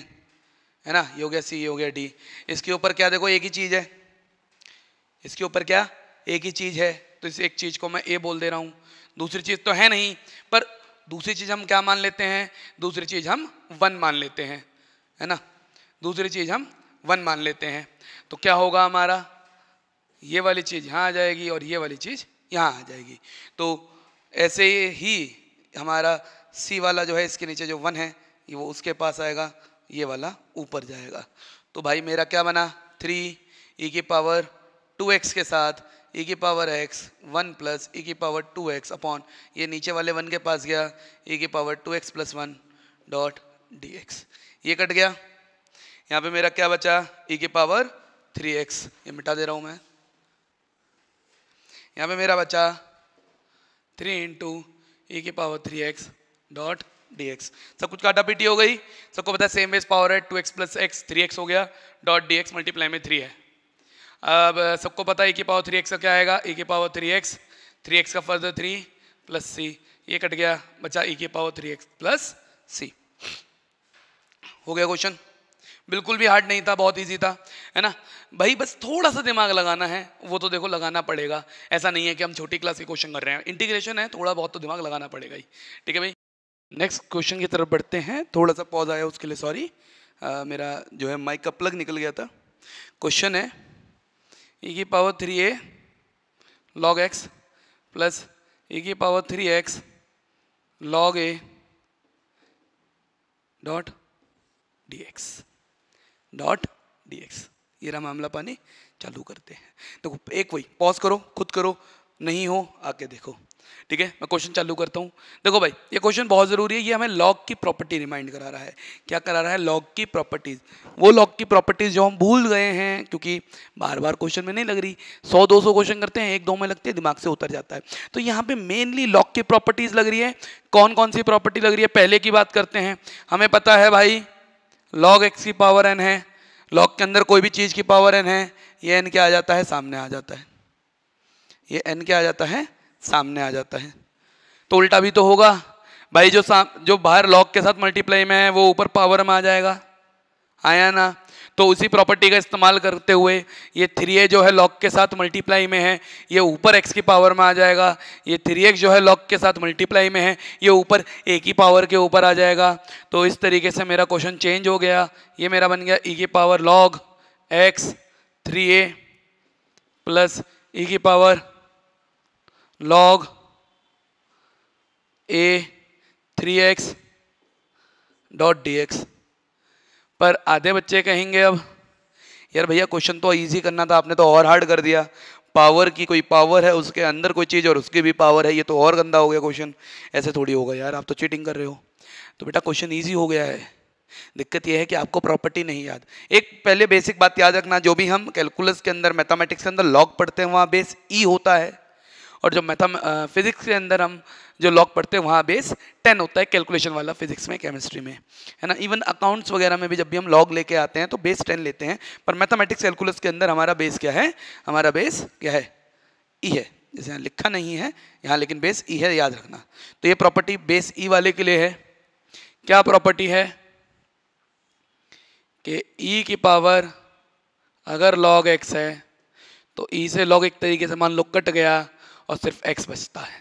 है ना ये हो गया सी ये हो गया डी इसके ऊपर क्या देखो एक ही चीज़ है इसके ऊपर क्या एक ही चीज़ है तो इस एक चीज़ को मैं ए बोल दे रहा हूँ दूसरी चीज़ तो है नहीं पर दूसरी चीज़ हम क्या मान लेते हैं दूसरी चीज़ हम वन मान लेते हैं है ना दूसरी चीज़ हम वन मान लेते हैं तो क्या होगा हमारा ये वाली चीज़ यहाँ आ जाएगी और ये वाली चीज़ यहाँ आ जाएगी तो ऐसे ही हमारा सी वाला जो है इसके नीचे जो वन है ये वो उसके पास आएगा ये वाला ऊपर जाएगा तो भाई मेरा क्या बना थ्री ई e की पावर टू एक्स के साथ ई e की power x one plus e की पावर टू एक्स अपॉन ये नीचे वाले वन के पास गया ई e की power two x plus one dot d x ये कट गया यहाँ पे मेरा क्या बचा ई की पावर थ्री एक्स ये मिटा दे रहा हूँ मैं यहाँ पे मेरा बचा थ्री इंटू ई की power three x dot d x सब कुछ काटा पीटी हो गई सबको पता है सेम वेज पावर है two x plus x three x हो गया डॉट डी एक्स मल्टीप्लाई में थ्री है अब सबको पता है ए के पावर थ्री एक्स का क्या आएगा ए के power three x three x का फर्दर थ्री प्लस सी ये कट गया बचा ए के power three x plus c हो गया क्वेश्चन बिल्कुल भी हार्ड नहीं था बहुत इजी था है ना भाई बस थोड़ा सा दिमाग लगाना है वो तो देखो लगाना पड़ेगा ऐसा नहीं है कि हम छोटी क्लास के क्वेश्चन कर रहे हैं इंटीग्रेशन है थोड़ा बहुत तो दिमाग लगाना पड़ेगा ही ठीक है भाई नेक्स्ट क्वेश्चन की तरफ बढ़ते हैं थोड़ा सा पॉज आया उसके लिए सॉरी मेरा जो है माइक का प्लग निकल गया था क्वेश्चन है ई e की power three a log x plus e की power three x log a dot d x dot d x ये रहा मामला पानी चालू करते हैं देखो तो एक वही पॉज करो खुद करो नहीं हो आके देखो ठीक है मैं क्वेश्चन चालू करता हूँ देखो भाई ये क्वेश्चन बहुत ज़रूरी है ये हमें लॉग की प्रॉपर्टी रिमाइंड करा रहा है क्या करा रहा है लॉग की प्रॉपर्टीज़ वो लॉग की प्रॉपर्टीज़ जो हम भूल गए हैं क्योंकि बार बार क्वेश्चन में नहीं लग रही सौ दो सौ क्वेश्चन करते हैं एक दो में लगते हैं दिमाग से उतर जाता है तो यहाँ पर मेनली लॉक की प्रॉपर्टीज़ लग रही है कौन कौन सी प्रॉपर्टी लग रही है पहले की बात करते हैं हमें पता है भाई लॉग एक्स की पावर एन है लॉग के अंदर कोई भी चीज़ की पावर एन है ये एन क्या आ जाता है सामने आ जाता है ये एन क्या आ जाता है सामने आ जाता है तो उल्टा भी तो होगा भाई जो जो बाहर लॉक के साथ मल्टीप्लाई में है वो ऊपर पावर में आ जाएगा आया ना तो उसी प्रॉपर्टी का इस्तेमाल करते हुए ये थ्री ए जो है लॉक के साथ मल्टीप्लाई में है ये ऊपर एक्स की पावर में आ जाएगा ये थ्री एक्स जो है लॉक के साथ मल्टीप्लाई में है ये ऊपर ए की पावर के ऊपर आ जाएगा तो इस तरीके से मेरा क्वेश्चन चेंज हो गया ये मेरा बन गया ई e की power log x three a plus e की power log a three x dot d x पर आधे बच्चे कहेंगे अब यार भैया क्वेश्चन तो इजी करना था आपने तो और हार्ड कर दिया पावर की कोई पावर है उसके अंदर कोई चीज़ और उसकी भी पावर है ये तो और गंदा हो गया क्वेश्चन ऐसे थोड़ी होगा यार आप तो चीटिंग कर रहे हो तो बेटा क्वेश्चन ईजी हो गया है दिक्कत यह है कि आपको प्रॉपर्टी नहीं याद एक पहले बेसिक बात याद रखना जो भी हम कैलकुलस के अंदर मैथामेटिक्स के अंदर लॉग पढ़ते हैं वहाँ बेस ई e होता है और जो मैथम फिजिक्स के अंदर हम जो लॉग पढ़ते हैं वहाँ बेस टेन होता है कैलकुलेशन वाला फिजिक्स में केमिस्ट्री में है ना इवन अकाउंट्स वगैरह में भी जब भी हम लॉग लेके आते हैं तो बेस टेन लेते हैं पर मैथमेटिक्स कैलकुलस के अंदर हमारा बेस क्या है हमारा बेस क्या है ई e है जैसे यहाँ लिखा नहीं है यहाँ लेकिन बेस ई e है याद रखना तो ये प्रॉपर्टी बेस ई वाले के लिए है क्या प्रॉपर्टी है कि ई e की पावर अगर लॉग एक्स है तो ई से लॉग एक तरीके से मान लो कट गया और सिर्फ एक्स बचता है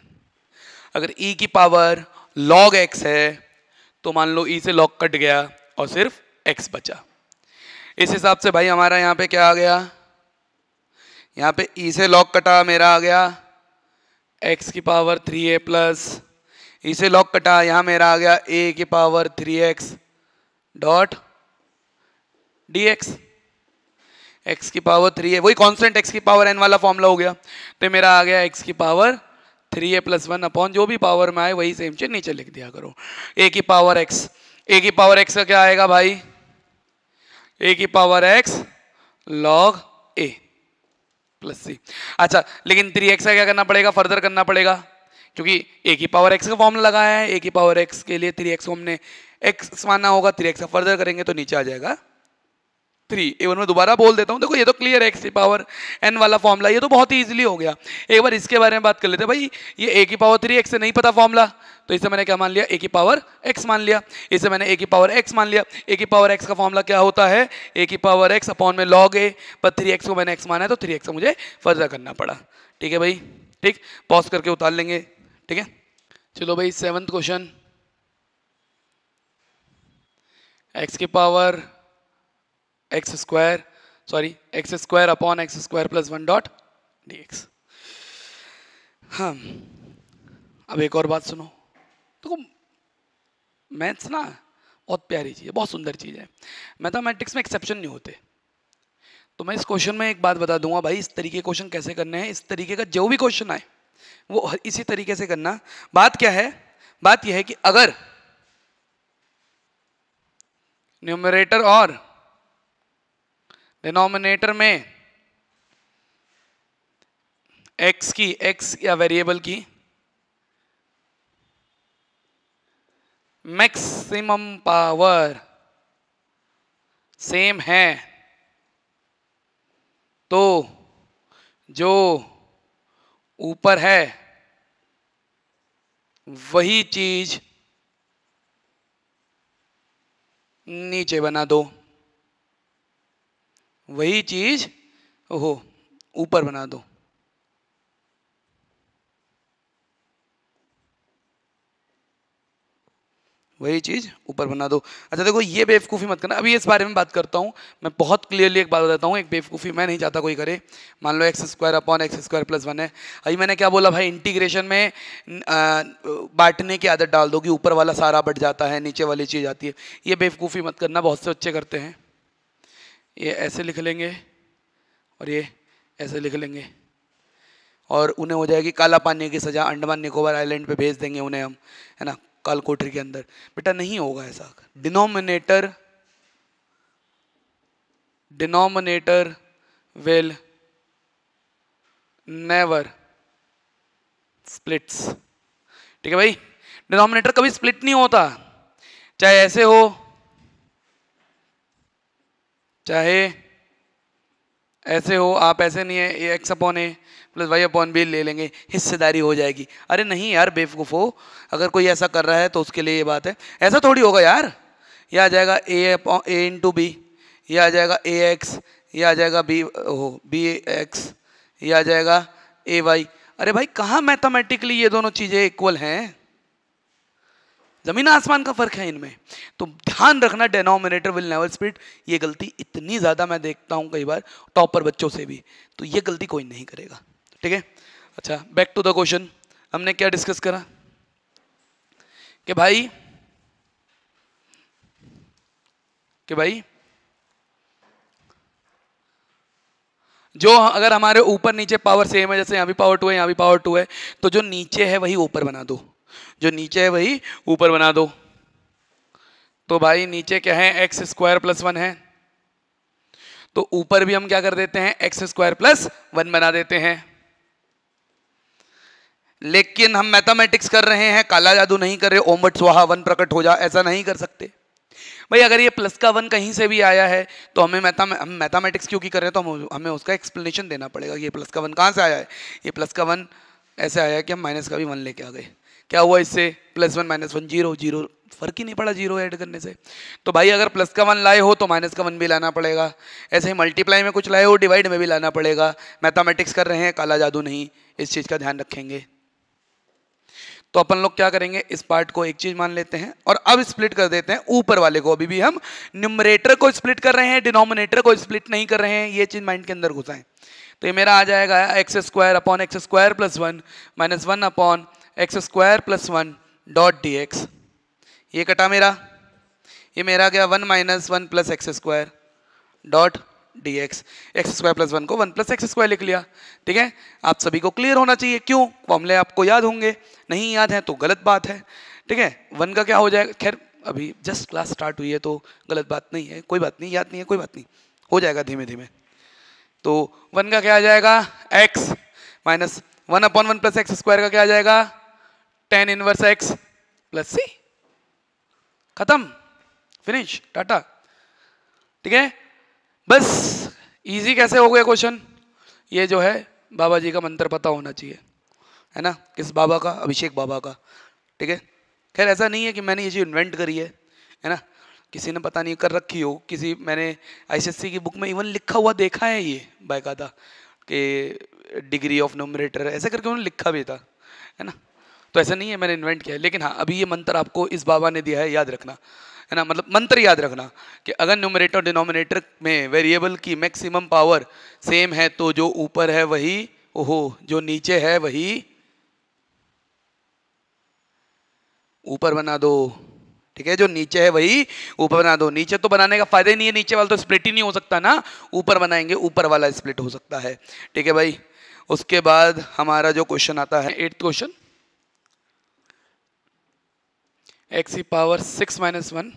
अगर ई e की पावर लॉग एक्स है तो मान लो ई e से लॉग कट गया और सिर्फ एक्स बचा इस हिसाब से भाई हमारा यहाँ पे क्या आ गया यहाँ पे ई e से लॉग कटा मेरा आ गया एक्स की power three a plus e से लॉग कटा यहाँ मेरा आ गया ए की power three x dot d x x की पावर थ्री है वही कॉन्स्टेंट एक्स की पावर एन वाला फॉर्मूला हो गया तो मेरा आ गया एक्स की power three a plus one upon जो भी पावर में आए वही सेम चीज नीचे लिख दिया करो ए की पावर एक्स ए की पावर एक्स का क्या आएगा भाई ए की power x log a plus सी अच्छा लेकिन थ्री एक्स का क्या करना पड़ेगा फर्दर करना पड़ेगा क्योंकि ए की पावर एक्स का फॉर्मूला लगाया है ए की पावर एक्स के लिए थ्री एक्स को हमने एक्स माना होगा थ्री एक्स का फर्दर करेंगे तो नीचे आ जाएगा थ्री एवन वन में दोबारा बोल देता हूँ देखो ये तो क्लियर है एक्स की पावर एन वाला फॉर्मला ये तो बहुत ही ईजिली हो गया एक बार इसके बारे में बात कर लेते भाई ये ए की पावर थ्री एक्स से नहीं पता फॉर्मला तो इसे मैंने क्या मान लिया ए की पावर एक्स मान लिया इसे मैंने ए की पावर एक्स मान लिया ए की पावर एक्स का फॉर्मला क्या होता है ए की पावर एक्स अपॉन में लॉग ए पर थ्री एक्स को मैंने एक्स माना है तो थ्री एक्स मुझे फर्जा करना पड़ा ठीक है भाई ठीक पॉज करके उतार लेंगे ठीक है चलो भाई सेवन्थ क्वेश्चन एक्स की power x square sorry x square upon x square plus 1 dot dx हम hmm. अब एक और बात सुनो देखो मैथ्स ना बहुत प्यारी चीज़ है बहुत सुंदर चीज़ है मैथमेटिक्स में एक्सेप्शन नहीं होते तो मैं इस क्वेश्चन में एक बात बता दूंगा भाई इस तरीके क्वेश्चन कैसे करने हैं इस तरीके का जो भी क्वेश्चन आए वो इसी तरीके से करना बात क्या है बात यह है कि अगर न्यूमरेटर और डिनोमिनेटर में एक्स की एक्स या वेरिएबल की मैक्सिमम पावर सेम है तो जो ऊपर है वही चीज नीचे बना दो वही चीज़ हो ऊपर बना दो वही चीज़ ऊपर बना दो अच्छा देखो ये बेवकूफ़ी मत करना अभी इस बारे में बात करता हूँ मैं बहुत क्लियरली एक बात बताता हूँ एक बेवकूफ़ी मैं नहीं चाहता कोई करे मान लो x square upon x square plus one है अभी मैंने क्या बोला भाई इंटीग्रेशन में बांटने की आदत डाल दो कि ऊपर वाला सारा बट जाता है नीचे वाली चीज़ आती है ये बेवकूफ़ी मत करना बहुत से बच्चे करते हैं ये ऐसे लिख लेंगे और ये ऐसे लिख लेंगे और उन्हें हो जाएगी काला पानी की सज़ा अंडमान निकोबार आइलैंड पे भेज देंगे उन्हें हम है ना काल कोठरी के अंदर बेटा नहीं होगा ऐसा denominator denominator will never splits ठीक है भाई डिनोमिनेटर कभी स्प्लिट नहीं होता चाहे ऐसे हो चाहे ऐसे हो आप ऐसे नहीं है ये x upon a plus y upon b ले लेंगे हिस्सेदारी हो जाएगी अरे नहीं यार बेवकूफ़ हो अगर कोई ऐसा कर रहा है तो उसके लिए ये बात है ऐसा थोड़ी होगा यार ये आ जाएगा a upon a into b ये आ जाएगा ए एक्स ये आ जाएगा बी हो बी एक्स ये आ जाएगा ए वाई अरे भाई कहाँ मैथमेटिकली ये दोनों चीज़ें इक्वल हैं जमीन आसमान का फर्क है इनमें तो ध्यान रखना डेनोमिनेटर विल नेवर स्प्रिट ये गलती इतनी ज़्यादा मैं देखता हूँ कई बार टॉपर बच्चों से भी तो ये गलती कोई नहीं करेगा ठीक है अच्छा बैक टू द क्वेश्चन हमने क्या डिस्कस करा कि भाई कि भाई जो अगर हमारे ऊपर नीचे पावर सेम है जैसे यहाँ भी पावर टू है यहाँ भी पावर टू है तो जो नीचे है वही ऊपर बना दो जो नीचे है वही ऊपर बना दो तो भाई नीचे क्या है एक्स स्क्वायर प्लस वन है तो ऊपर भी हम क्या कर देते हैं एक्स स्क्वायर प्लस वन बना देते हैं लेकिन हम मैथमेटिक्स कर रहे हैं काला जादू नहीं कर रहे ओमट स्वाहा वन प्रकट हो जा ऐसा नहीं कर सकते भाई अगर ये प्लस का वन कहीं से भी आया है तो हमें मैथा हम क्यों की कर रहे हैं तो हम हमें उसका एक्सप्लेनेशन देना पड़ेगा ये प्लस का वन कहाँ से आया है ये प्लस का वन ऐसे आया है कि हम माइनस का भी वन लेके आ गए क्या हुआ इससे plus one minus one zero zero फर्क ही नहीं पड़ा जीरो ऐड करने से तो भाई अगर प्लस का वन लाए हो तो माइनस का वन भी लाना पड़ेगा ऐसे ही मल्टीप्लाई में कुछ लाए हो डिवाइड में भी लाना पड़ेगा मैथामेटिक्स कर रहे हैं काला जादू नहीं इस चीज़ का ध्यान रखेंगे तो अपन लोग क्या करेंगे इस पार्ट को एक चीज मान लेते हैं और अब स्प्लिट कर देते हैं ऊपर वाले को अभी भी हम न्यूमरेटर को स्प्लिट कर रहे हैं डिनोमिनेटर को स्प्लिट नहीं कर रहे हैं ये चीज माइंड के अंदर घुसाएं तो ये मेरा आ जाएगा x square upon x square plus one minus one upon x square plus one dot d x ये कटा मेरा ये मेरा गया one minus one plus x square dot d x x square plus one को one plus x square लिख लिया ठीक है आप सभी को क्लियर होना चाहिए क्यों फॉर्मले आपको याद होंगे नहीं याद है तो गलत बात है ठीक है वन का क्या हो जाएगा खैर अभी जस्ट क्लास स्टार्ट हुई है तो गलत बात नहीं है कोई बात नहीं याद नहीं है कोई बात नहीं हो जाएगा धीमे धीमे तो वन का क्या आ जाएगा x minus one upon one plus x square का क्या आ जाएगा tan inverse x plus c खत्म फिनिश टाटा ठीक है बस इजी कैसे हो गया क्वेश्चन ये जो है बाबा जी का मंत्र पता होना चाहिए है ना किस बाबा का अभिषेक बाबा का ठीक है खैर ऐसा नहीं है कि मैंने ये चीज़ इन्वेंट करी है है ना किसी ने पता नहीं कर रखी हो किसी मैंने आईसीएससी की बुक में इवन लिखा हुआ देखा है ये बाकायदा कि डिग्री ऑफ नोमरेटर ऐसे करके उन्होंने लिखा भी था है ना तो ऐसा नहीं है मैंने इन्वेंट किया है लेकिन हाँ अभी ये मंत्र आपको इस बाबा ने दिया है याद रखना है ना मतलब मंत्र याद रखना कि अगर न्यूमरेटर डिनोमिनेटर में वेरिएबल की मैक्सिमम पावर सेम है तो जो ऊपर है वही ओहो जो नीचे है वही ऊपर बना दो ठीक है जो नीचे है वही ऊपर बना दो नीचे तो बनाने का फायदा ही नहीं है नीचे वाला तो स्प्लिट ही नहीं हो सकता ना ऊपर बनाएंगे ऊपर वाला स्प्लिट हो सकता है ठीक है भाई उसके बाद हमारा जो क्वेश्चन आता है एट्थ क्वेश्चन एक्स की power six minus one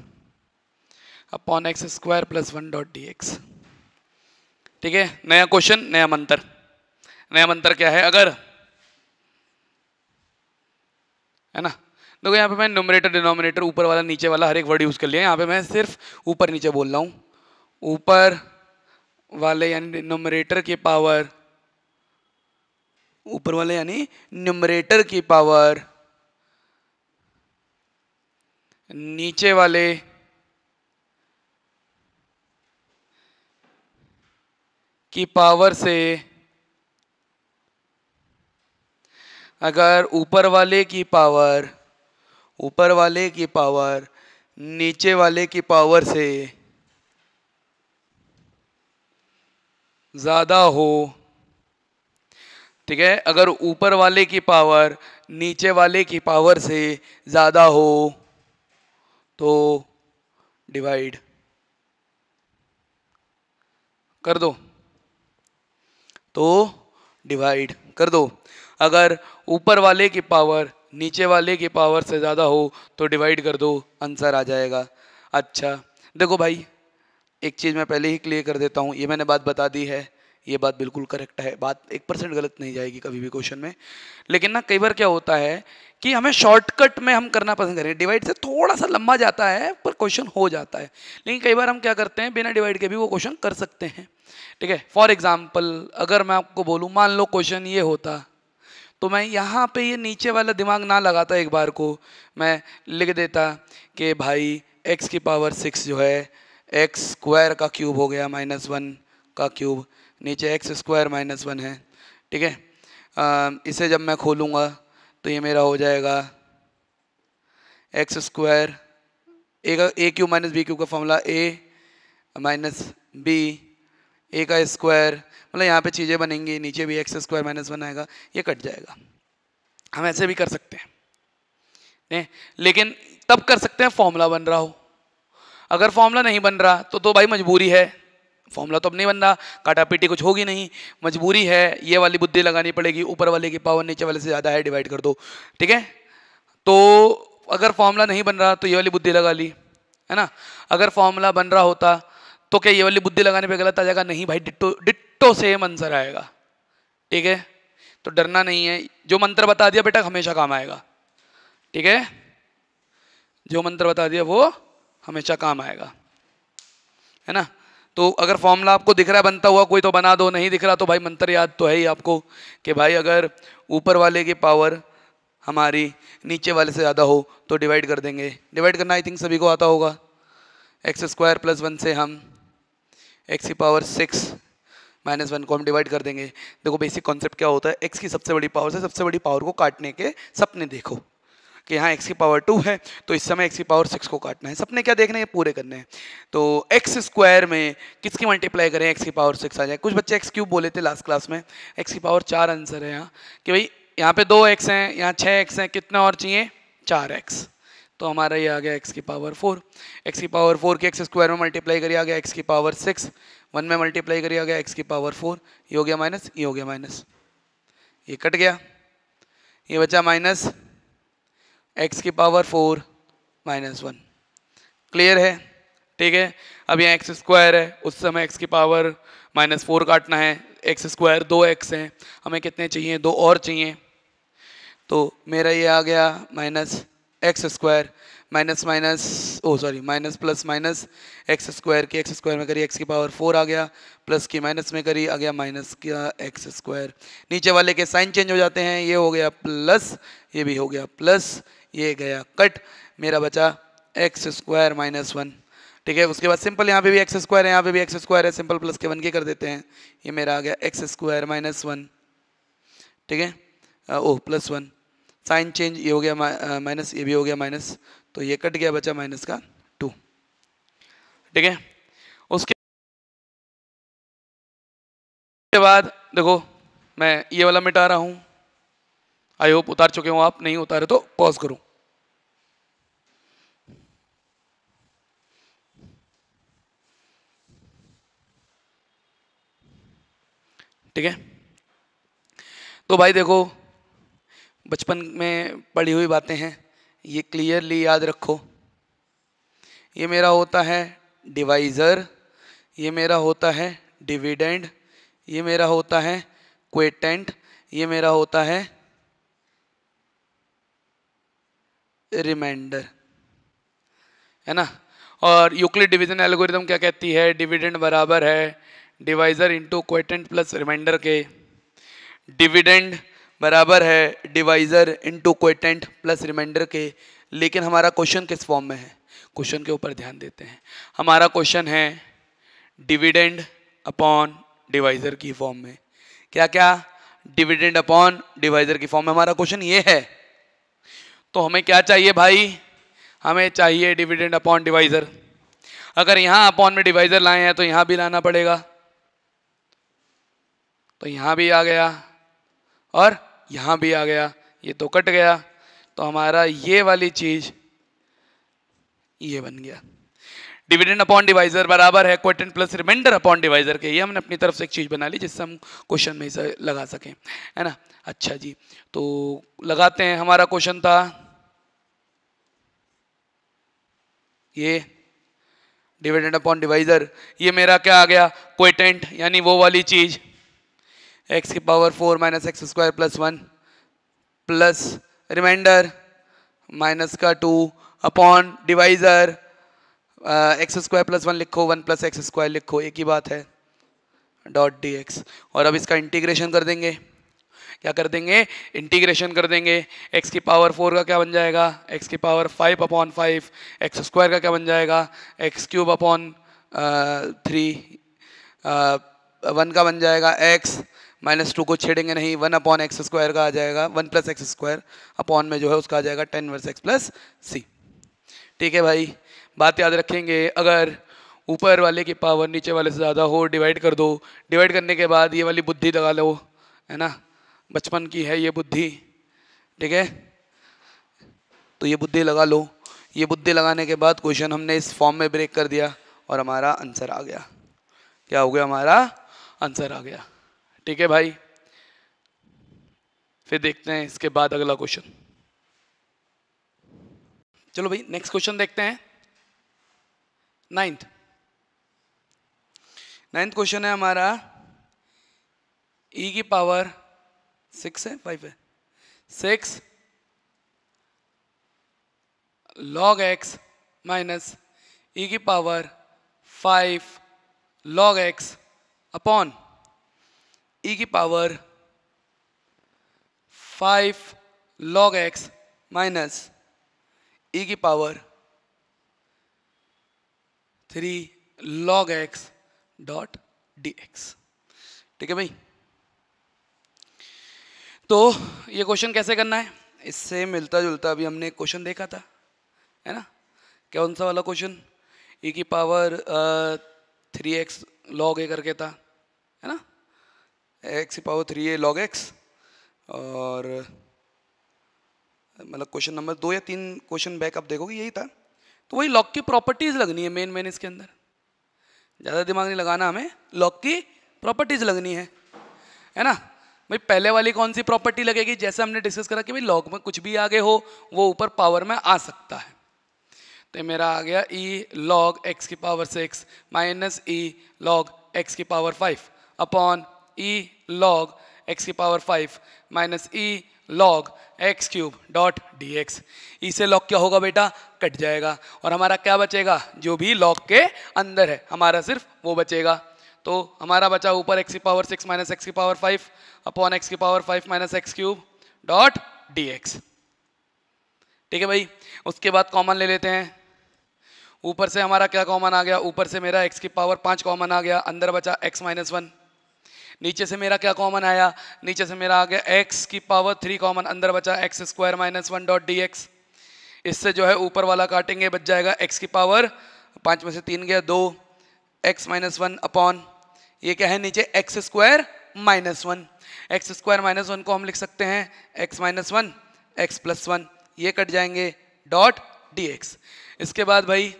upon x square plus one dot d x ठीक है नया क्वेश्चन नया मंत्र नया मंत्र क्या है अगर है ना देखो यहाँ पे मैं नोमिनेटर डिनोमिनेटर ऊपर वाला नीचे वाला हर एक वर्ड यूज़ कर लिया यहाँ पे मैं सिर्फ ऊपर नीचे बोल रहा हूँ ऊपर वाले यानी नोमरेटर के पावर ऊपर वाले यानी न्यूमरेटर की पावर नीचे वाले की पावर से अगर ऊपर वाले की पावर ऊपर वाले की पावर नीचे वाले की पावर से ज़्यादा हो ठीक है अगर ऊपर वाले की पावर नीचे वाले की पावर से ज़्यादा हो तो डिवाइड कर दो तो डिवाइड कर दो अगर ऊपर वाले की पावर नीचे वाले की पावर से ज़्यादा हो तो डिवाइड कर दो आंसर आ जाएगा अच्छा देखो भाई एक चीज़ मैं पहले ही क्लियर कर देता हूँ ये मैंने बात बता दी है ये बात बिल्कुल करेक्ट है बात एक परसेंट गलत नहीं जाएगी कभी भी क्वेश्चन में लेकिन ना कई बार क्या होता है कि हमें शॉर्टकट में हम करना पसंद करें डिवाइड से थोड़ा सा लंबा जाता है पर क्वेश्चन हो जाता है लेकिन कई बार हम क्या करते हैं बिना डिवाइड के भी वो क्वेश्चन कर सकते हैं ठीक है फॉर एग्जाम्पल अगर मैं आपको बोलूँ मान लो क्वेश्चन ये होता तो मैं यहाँ पर ये नीचे वाला दिमाग ना लगाता एक बार को मैं लिख देता कि भाई एक्स की पावर सिक्स जो है एक्स स्क्वायर का क्यूब हो गया माइनस वन का क्यूब नीचे एक्स स्क्वायर माइनस वन है ठीक है इसे जब मैं खोलूँगा तो ये मेरा हो जाएगा एक्स स्क्वायर ए का a cube minus b cube का formula a minus b a का स्क्वायर मतलब यहाँ पे चीज़ें बनेंगी नीचे भी एक्स स्क्वायर माइनस वन आएगा ये कट जाएगा हम ऐसे भी कर सकते हैं ने? लेकिन तब कर सकते हैं फॉर्मूला बन रहा हो अगर फॉर्मूला नहीं बन रहा तो तो भाई मजबूरी है फॉर्मूला तो अब नहीं बन रहा काटा पीटी कुछ होगी नहीं मजबूरी है ये वाली बुद्धि लगानी पड़ेगी ऊपर वाले की पावर नीचे वाले से ज़्यादा है डिवाइड कर दो ठीक है तो अगर फॉर्मूला नहीं बन रहा तो ये वाली बुद्धि लगा ली है ना अगर फॉर्मूला बन रहा होता तो क्या ये वाली बुद्धि लगाने पर गलत आ जाएगा नहीं भाई डिट्टो डिट्टो सेम आंसर आएगा ठीक है तो डरना नहीं है जो मंत्र बता दिया बेटा हमेशा काम आएगा ठीक है जो मंत्र बता दिया वो हमेशा काम आएगा है ना तो अगर फॉर्मूला आपको दिख रहा है बनता हुआ कोई तो बना दो नहीं दिख रहा तो भाई मंत्र याद तो है ही आपको कि भाई अगर ऊपर वाले की पावर हमारी नीचे वाले से ज़्यादा हो तो डिवाइड कर देंगे डिवाइड करना आई थिंक सभी को आता होगा एक्स स्क्वायर प्लस वन से हम एक्स की पावर सिक्स माइनस वन को हम डिवाइड कर देंगे देखो बेसिक कॉन्सेप्ट क्या होता है एक्स की सबसे बड़ी पावर से सबसे बड़ी पावर को काटने के सपने देखो कि यहाँ एक्स की पावर टू है तो इस समय एक्स की पावर सिक्स को काटना है सपने क्या देखने हैं पूरे करने हैं तो एक्स स्क्वायर में किसकी मल्टीप्लाई करें एक्स की पावर सिक्स आ जाए कुछ बच्चे एक्स क्यूब बोले थे लास्ट क्लास में एक्स की पावर चार आंसर है यहाँ कि भाई यहाँ पे दो एक्स हैं यहाँ छः एक्स हैं कितना और चाहिए चार एक्स तो हमारा ये आ गया एक्स की पावर फोर एक्स की पावर फोर के एक्स स्क्वायर में मल्टीप्लाई करिए आ गया एक्स की पावर सिक्स वन में मल्टीप्लाई करिए आ गया एक्स की पावर फोर ये हो गया माइनस ये हो गया माइनस ये कट गया ये बचा माइनस एक्स की power four minus one clear है ठीक है अब यहाँ एक्स स्क्वायर है उस समय एक्स की पावर माइनस फोर काटना है एक्स स्क्वायर दो एक्स हैं हमें कितने चाहिए दो और चाहिए तो मेरा ये आ गया minus x square minus minus oh sorry minus plus minus x square की एक्स स्क्वायर में करी एक्स की पावर फोर आ गया प्लस की माइनस में करी आ गया माइनस का एक्स स्क्वायर नीचे वाले के साइन चेंज हो जाते हैं ये हो गया प्लस ये भी हो गया प्लस ये गया कट मेरा बचा एक्स स्क्वायर माइनस वन ठीक है उसके बाद सिंपल यहाँ पे भी एक्स स्क्वायर है यहाँ पे भी एक्स स्क्वायर है सिंपल प्लस के वन के कर देते हैं ये मेरा आ गया एक्स स्क्वायर माइनस वन ठीक है oh plus one sign change ये हो गया माइनस ये भी हो गया माइनस तो ये कट गया बचा माइनस का टू ठीक है उसके बाद देखो मैं ये वाला मिटा रहा हूँ आई होप उतार चुके हो आप नहीं उतारे तो पॉज करो ठीक है तो भाई देखो बचपन में पढ़ी हुई बातें हैं ये क्लियरली याद रखो ये मेरा होता है डिवाइज़र ये मेरा होता है डिविडेंड ये मेरा होता है क्वेटेंट ये मेरा होता है रिमाइंडर है ना और यूक्लिड डिवीजन एल्गोरिथम क्या कहती है डिविडेंड बराबर है divisor into quotient plus remainder के डिविडेंड बराबर है divisor into quotient plus remainder के लेकिन हमारा क्वेश्चन किस फॉर्म में है क्वेश्चन के ऊपर ध्यान देते हैं हमारा क्वेश्चन है डिविडेंड अपॉन डिवाइजर की फॉर्म में क्या क्या डिविडेंड अपॉन डिवाइजर की फॉर्म में हमारा क्वेश्चन ये है तो हमें क्या चाहिए भाई हमें चाहिए डिविडेंड अपॉन डिवाइज़र अगर यहाँ अपॉन में डिवाइज़र लाए हैं तो यहाँ भी लाना पड़ेगा तो यहाँ भी आ गया और यहाँ भी आ गया ये तो कट गया तो हमारा ये वाली चीज़ ये बन गया डिविडेंड अपॉन डिवाइजर बराबर है quotient plus remainder upon divisor के ये हमने अपनी तरफ से एक चीज़ बना ली जिससे हम क्वेश्चन में इसे लगा सकें है ना अच्छा जी तो लगाते हैं हमारा क्वेश्चन था ये डिविडेंड अपॉन डिवाइजर ये मेरा क्या आ गया क्वेटेंट यानी वो वाली चीज़ एक्स की power four minus x square plus one plus remainder minus का two upon divisor x square plus one लिखो वन प्लस एक्स स्क्वायर लिखो एक ही बात है डॉट डी एक्स और अब इसका इंटीग्रेशन कर देंगे क्या कर देंगे इंटीग्रेशन कर देंगे एक्स की पावर फोर का क्या बन जाएगा एक्स की power five upon five x square का क्या बन जाएगा x cube upon three one का बन जाएगा एक्स माइनस टू को छेड़ेंगे नहीं वन अपॉन एक्स स्क्वायर का आ जाएगा one plus x square upon में जो है उसका आ जाएगा tan verse x plus c ठीक है भाई बात याद रखेंगे अगर ऊपर वाले की पावर नीचे वाले से ज़्यादा हो डिवाइड कर दो डिवाइड करने के बाद ये वाली बुद्धि लगा लो है ना बचपन की है ये बुद्धि ठीक है तो ये बुद्धि लगा लो ये बुद्धि लगाने के बाद क्वेश्चन हमने इस फॉर्म में ब्रेक कर दिया और हमारा आंसर आ गया क्या हो गया हमारा आंसर आ गया ठीक है भाई फिर देखते हैं इसके बाद अगला क्वेश्चन चलो भाई नेक्स्ट क्वेश्चन देखते हैं नाइन्थ नाइन्थ क्वेश्चन है हमारा ई e की पावर सिक्स है फाइव है six log x minus e की power five log x upon e की power five log x minus e की power three log x dot d x ठीक है भाई तो ये क्वेश्चन कैसे करना है इससे मिलता जुलता अभी हमने क्वेश्चन देखा था है ना क्या सा वाला क्वेश्चन ई e की power three x log a करके था है ना एक्स की power three a log x और मतलब क्वेश्चन नंबर दो या तीन क्वेश्चन बैक आप देखोगे यही था तो वही लॉक की प्रॉपर्टीज़ लगनी है मेन मेन इसके अंदर ज़्यादा दिमाग नहीं लगाना हमें लॉक की प्रॉपर्टीज़ लगनी है है ना भाई पहले वाली कौन सी प्रॉपर्टी लगेगी जैसे हमने डिस्कस करा कि भाई लॉग में कुछ भी आगे हो वो ऊपर पावर में आ सकता है तो मेरा आ गया ई लॉग एक्स की power six minus e log x की power five upon e log x की power five minus e log x cube dot d x इसे लॉग क्या होगा बेटा कट जाएगा और हमारा क्या बचेगा जो भी लॉग के अंदर है हमारा सिर्फ वो बचेगा तो हमारा बचा ऊपर एक्स की पावर सिक्स माइनस एक्स की पावर फाइव अपॉन एक्स की power five minus x cube dot d x ठीक है भाई उसके बाद कॉमन ले लेते हैं ऊपर से हमारा क्या कॉमन आ गया ऊपर से मेरा एक्स की पावर पाँच कॉमन आ गया अंदर बचा एक्स माइनस वन नीचे से मेरा क्या कॉमन आया नीचे से मेरा आ गया एक्स की पावर थ्री कॉमन अंदर बचा x square minus one dot d x इससे जो है ऊपर वाला काटेंगे बच जाएगा एक्स की पावर पाँच में से तीन गया दो एक्स माइनस वन अपॉन ये क्या है नीचे x square minus one x square minus one को हम लिख सकते हैं x minus one x plus one ये कट जाएंगे डॉट डी एक्स इसके बाद भाई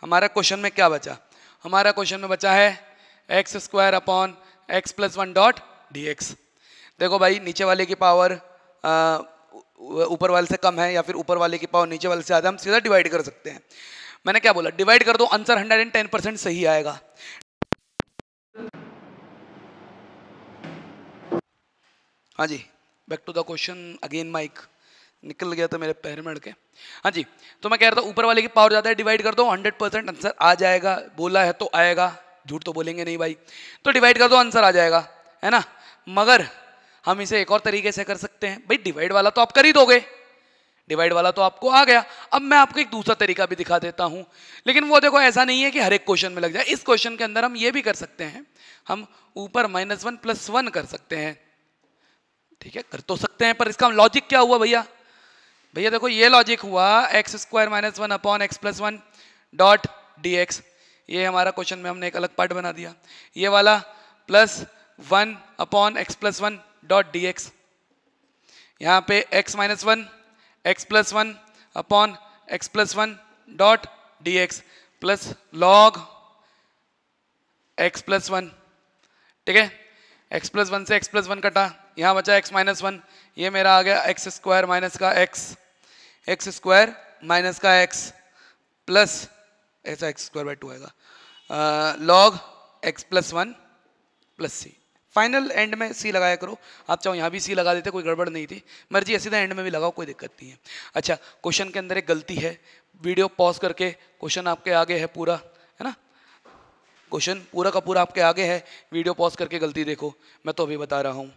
हमारा क्वेश्चन में क्या बचा हमारा क्वेश्चन में बचा है x square upon x plus one dot d x देखो भाई नीचे वाले की पावर ऊपर वाले से कम है या फिर ऊपर वाले की पावर नीचे वाले से ज़्यादा हम सीधा डिवाइड कर सकते हैं मैंने क्या बोला डिवाइड कर दो आंसर 110 परसेंट सही आएगा हाँ जी back to the question again mic निकल गया था मेरे पैर में अड़के हाँ जी तो मैं कह रहा था ऊपर वाले की पावर ज़्यादा है डिवाइड कर दो हंड्रेड परसेंट आंसर आ जाएगा बोला है तो आएगा झूठ तो बोलेंगे नहीं भाई तो डिवाइड कर दो आंसर आ जाएगा है ना मगर हम इसे एक और तरीके से कर सकते हैं भाई डिवाइड वाला तो आप कर ही दोगे डिवाइड वाला तो आपको आ गया अब मैं आपको एक दूसरा तरीका भी दिखा देता हूँ लेकिन वो देखो ऐसा नहीं है कि हर एक क्वेश्चन में लग जाए इस क्वेश्चन के अंदर हम ये भी कर सकते हैं हम ऊपर माइनस वन प्लस वन कर सकते हैं ठीक है कर तो सकते हैं पर इसका लॉजिक क्या हुआ भैया भैया देखो ये लॉजिक हुआ x square minus one upon x plus one dot d x ये हमारा क्वेश्चन में हमने एक अलग पार्ट बना दिया ये वाला plus one upon x plus one dot d x यहाँ पे x minus one x plus one upon x plus one dot d x plus log x plus one ठीक है एक्स प्लस वन से x plus one कटा यहाँ बचा x minus one ये मेरा आ गया एक्स स्क्वायर माइनस का एक्स एक्स स्क्वायर माइनस का एक्स प्लस ऐसा एक्स स्क्वायर बाई टू आएगा log x plus one plus c final end में सी लगाया करो आप चाहो यहाँ भी सी लगा देते कोई गड़बड़ नहीं थी मर्जी ऐसी एंड में भी लगाओ कोई दिक्कत नहीं है अच्छा क्वेश्चन के अंदर एक गलती है वीडियो पॉज करके क्वेश्चन आपके आगे है पूरा है ना क्वेश्चन पूरा का पूरा आपके आगे है वीडियो पॉज करके गलती देखो मैं तो अभी बता रहा हूँ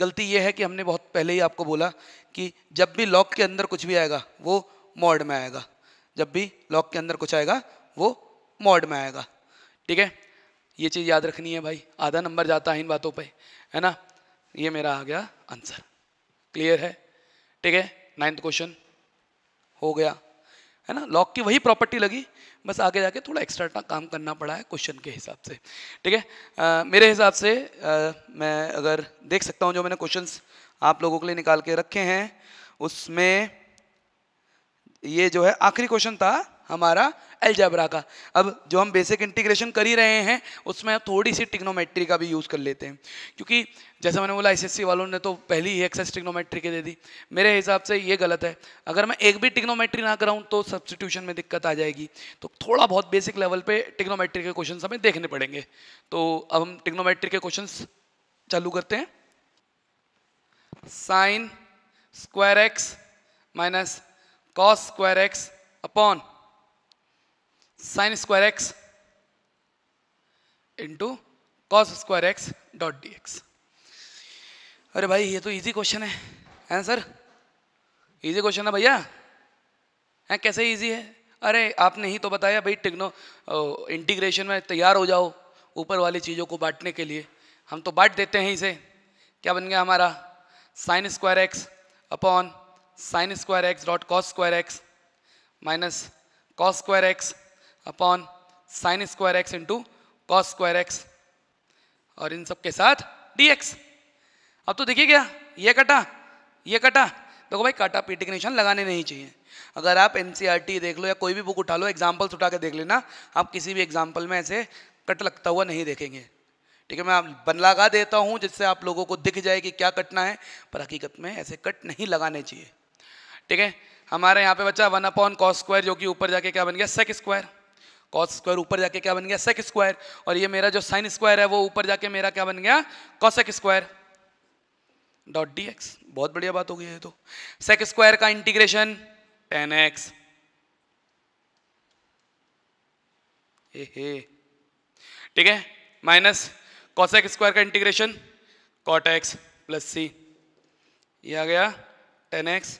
गलती ये है कि हमने बहुत पहले ही आपको बोला कि जब भी लॉक के अंदर कुछ भी आएगा वो मॉड में आएगा जब भी लॉक के अंदर कुछ आएगा वो मॉड में आएगा ठीक है ये चीज़ याद रखनी है भाई आधा नंबर जाता है इन बातों पे है ना ये मेरा आ गया आंसर क्लियर है ठीक है नाइन्थ क्वेश्चन हो गया है ना लॉक की वही प्रॉपर्टी लगी बस आगे जाके थोड़ा एक्स्ट्रा काम करना पड़ा है क्वेश्चन के हिसाब से ठीक है मेरे हिसाब से आ, मैं अगर देख सकता हूँ जो मैंने क्वेश्चंस आप लोगों के लिए निकाल के रखे हैं उसमें ये जो है आखिरी क्वेश्चन था हमारा एलजबरा का अब जो हम बेसिक इंटीग्रेशन कर ही रहे हैं उसमें थोड़ी सी टिक्नोमेट्री का भी यूज़ कर लेते हैं क्योंकि जैसे मैंने बोला एसएससी वालों ने तो पहली ही एक्सेस टिक्नोमेट्री के दे दी मेरे हिसाब से ये गलत है अगर मैं एक भी टिक्नोमेट्री ना कराऊँ तो सब्सटीट्यूशन में दिक्कत आ जाएगी तो थोड़ा बहुत बेसिक लेवल पर टिक्नोमेट्री के क्वेश्चन हमें देखने पड़ेंगे तो अब हम टिक्नोमेट्री के क्वेश्चन चालू करते हैं sine square x minus cos square x upon sine square x into cos square x dot d x अरे भाई ये तो इजी क्वेश्चन है हैं सर इजी क्वेश्चन है भैया है कैसे इजी है अरे आपने ही तो बताया भाई टेक्नो इंटीग्रेशन में तैयार हो जाओ ऊपर वाली चीज़ों को बांटने के लिए हम तो बांट देते हैं इसे क्या बन गया हमारा sine square x upon sine square x dot cos square x minus cos square x upon sine square x into cos square x और इन सब के साथ डी एक्स अब तो देखिए क्या ये कटा ये कटा देखो भाई कटा पीटी के निशान लगाने नहीं चाहिए अगर आप टी e देख लो या कोई भी बुक उठा लो एग्जाम्पल्स उठा के देख लेना आप किसी भी एग्जाम्पल में ऐसे कट लगता हुआ नहीं देखेंगे ठीक है मैं आप बन लगा देता हूँ जिससे आप लोगों को दिख जाए कि क्या कटना है पर हकीकत में ऐसे कट नहीं लगाने चाहिए ठीक है हमारे यहाँ पे बच्चा वन अपॉन कॉस स्क्वायर जो कि ऊपर जाके क्या बन गया सेक स्क्वायर कॉस स्क्वायर ऊपर जाके क्या बन गया सेक स्क्वायर और ये मेरा जो साइन स्क्वायर है वो ऊपर जाके मेरा क्या बन गया cosec square dot d x बहुत बढ़िया बात हो गई है तो सेक स्क्वायर का इंटीग्रेशन टेन एक्स ठीक है माइनस कॉसेक स्क्वायर का integration cot x plus c ये आ गया tan x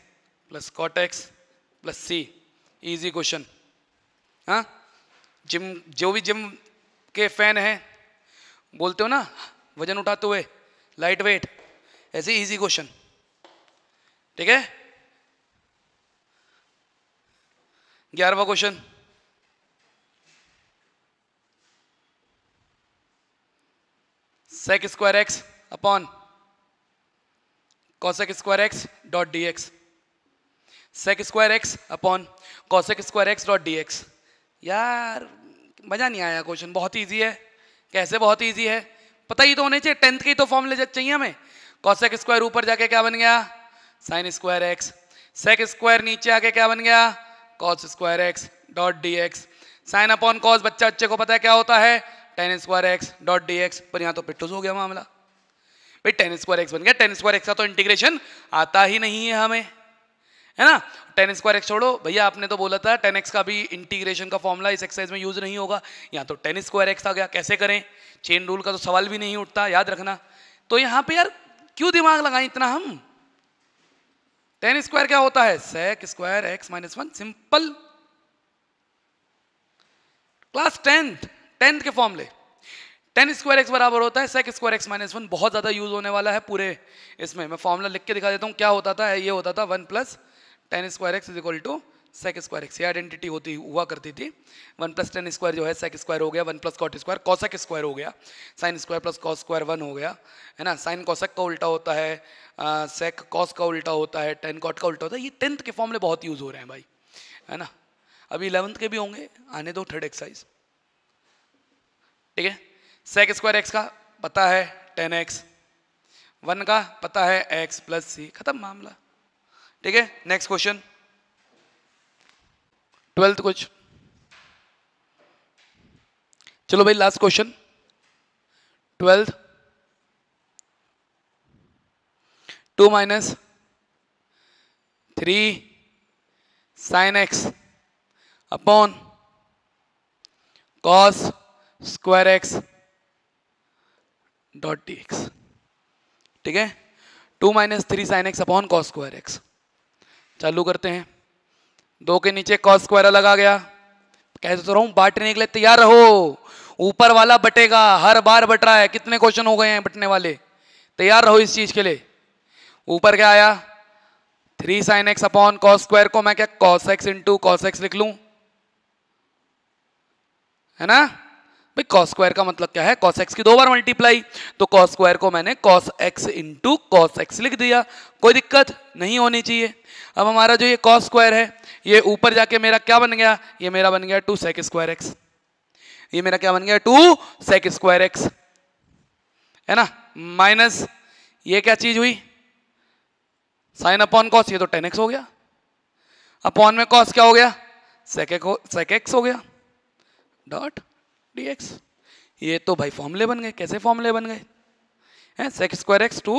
plus cot x plus c easy question हाँ जिम जो भी जिम के फैन हैं बोलते हो ना वजन उठाते हुए लाइट वेट ऐसे इजी क्वेश्चन ठीक है ग्यारहवा question sec square x upon cosec square x dot d x sec square x upon cosec square x dot d x यार मज़ा नहीं आया क्वेश्चन बहुत ईजी है कैसे बहुत ईजी है पता ही तो होने चाहिए टेंथ की तो फॉर्मूले चाहिए हमें कॉसेक स्क्वायर ऊपर जाके क्या बन गया sine square x sec square नीचे आके क्या बन गया cos square x dot d x sine upon cos बच्चा बच्चे को पता है क्या होता है tan square x dot d x पर यहाँ तो पिट्टूस हो गया मामला भाई टेन स्क्वायर एक्स बन गया टेन स्क्वायर एक्स का तो इंटीग्रेशन आता ही नहीं है हमें है ना टेन स्क्वायर एक्स छोड़ो भैया आपने तो बोला था टेन एक्स का भी इंटीग्रेशन का फॉर्मूला इस एक्सरसाइज में यूज नहीं होगा यहाँ तो टेन स्क्वायर एक्स आ गया कैसे करें चेन रूल का तो सवाल भी नहीं उठता याद रखना तो यहाँ पे यार क्यों दिमाग लगाए इतना हम टेन स्क्वायर क्या होता है sec square x minus one simple class tenth tenth के फॉर्मले टेन स्क्वायर एक्स बराबर होता है sec square x minus one बहुत ज़्यादा यूज होने वाला है पूरे इसमें मैं फॉर्मूला लिख के दिखा देता हूँ क्या होता था ये होता था one plus tan square x is equal to sec square x ये आइडेंटिटी होती हुआ करती थी वन प्लस टेन स्क्वायर जो है सेक स्क्वायर हो गया one plus cot square cosec square हो गया sine square plus cos square one हो गया है ना साइन कॉसक का उल्टा होता है सेक कॉस का उल्टा होता है टेन कॉट का उल्टा होता है ये टेंथ के फॉर्मले बहुत यूज़ हो रहे हैं भाई है ना अभी इलेवंथ के भी होंगे आने दो थर्ड एक्सरसाइज ठीक है सेक स्क्वायर एक्स का पता है टेन एक्स वन का पता है एक्स प्लस सी खत्म मामला ठीक है नेक्स्ट क्वेश्चन ट्वेल्थ कुछ चलो भाई last question twelfth two minus three sine x upon cos square x dot d x ठीक है two minus three sine x upon cos square x चालू करते हैं दो के नीचे कॉस स्क्वायर लगा गया कहते तो रहूं बांटने के लिए तैयार रहो ऊपर वाला बटेगा हर बार बट रहा है कितने क्वेश्चन हो गए हैं बटने वाले तैयार रहो इस चीज़ के लिए ऊपर क्या आया three sine x upon cos square को मैं क्या cos x into cos x लिख लू है ना भाई कॉस स्क्वायर का मतलब क्या है कॉस एक्स की दो बार मल्टीप्लाई तो कॉस स्क्वायर को मैंने cos x into cos x लिख दिया कोई दिक्कत नहीं होनी चाहिए अब हमारा जो ये कॉस स्क्वायर है ये ऊपर जाके मेरा क्या बन गया ये मेरा बन गया टू सेक स्क्वायर एक्स ये मेरा क्या बन गया टू सेक स्क्वायर एक्स है ना माइनस ये क्या चीज हुई साइन अपॉन कॉस ये तो टेन एक्स हो गया अपॉन में कॉस क्या हो गया सेक एक्स हो गया डॉट डी एक्स ये तो भाई फॉर्मूले बन गए कैसे फॉर्मूले बन गए हैं sec square x two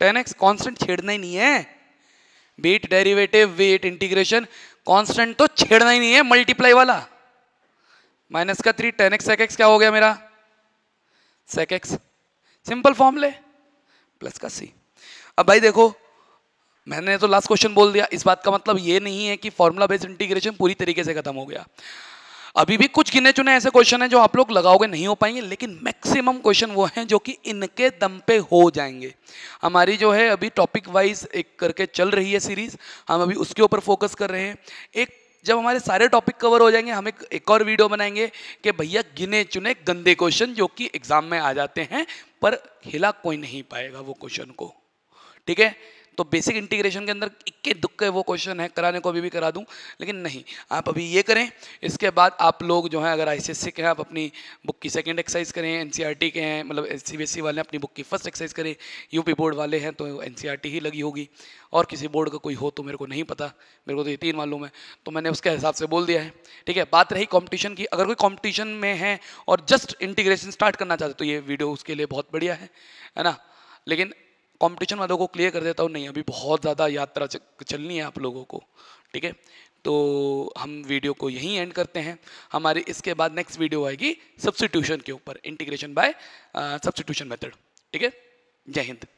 tan x constant छेड़ना ही नहीं है बीट डेरिवेटिव वेट इंटीग्रेशन कांस्टेंट तो छेड़ना ही नहीं है मल्टीप्लाई वाला माइनस का three tan x sec x क्या हो गया मेरा सेक एक्स सिंपल फॉर्मूले प्लस का सी अब भाई देखो मैंने तो लास्ट क्वेश्चन बोल दिया इस बात का मतलब ये नहीं है कि फॉर्मूला बेस्ड इंटीग्रेशन पूरी तरीके से खत्म हो गया अभी भी कुछ गिने चुने ऐसे क्वेश्चन हैं जो आप लोग लगाओगे नहीं हो पाएंगे लेकिन मैक्सिमम क्वेश्चन वो हैं जो कि इनके दम पे हो जाएंगे हमारी जो है अभी टॉपिक वाइज एक करके चल रही है सीरीज़ हम अभी उसके ऊपर फोकस कर रहे हैं एक जब हमारे सारे टॉपिक कवर हो जाएंगे हम एक एक और वीडियो बनाएंगे कि भैया गिने चुने गंदे क्वेश्चन जो कि एग्ज़ाम में आ जाते हैं पर हिला कोई नहीं पाएगा वो क्वेश्चन को ठीक है तो बेसिक इंटीग्रेशन के अंदर इक्के दुक्के वो क्वेश्चन है कराने को अभी भी करा दूँ लेकिन नहीं आप अभी ये करें इसके बाद आप लोग जो है अगर आई के हैं आप अपनी बुक की सेकेंड एक्सरसाइज करें एन e के हैं मतलब सी वाले अपनी बुक की फर्स्ट एक्सरसाइज करें यूपी बोर्ड वाले हैं तो एन e ही लगी होगी और किसी बोर्ड का कोई हो तो मेरे को नहीं पता मेरे को तो ये तीन मालूम है तो मैंने उसके हिसाब से बोल दिया है ठीक है बात रही कॉम्पिटिशन की अगर कोई कॉम्पिटिशन में है और जस्ट इंटीग्रेशन स्टार्ट करना चाहते तो ये वीडियो उसके लिए बहुत बढ़िया है है ना लेकिन कंपटीशन वालों को क्लियर कर देता हूँ नहीं अभी बहुत ज़्यादा यात्रा चलनी है आप लोगों को ठीक है तो हम वीडियो को यहीं एंड करते हैं हमारी इसके बाद नेक्स्ट वीडियो आएगी सब्सटीट्यूशन के ऊपर इंटीग्रेशन बाय सब्सटीट्यूशन मेथड ठीक है जय हिंद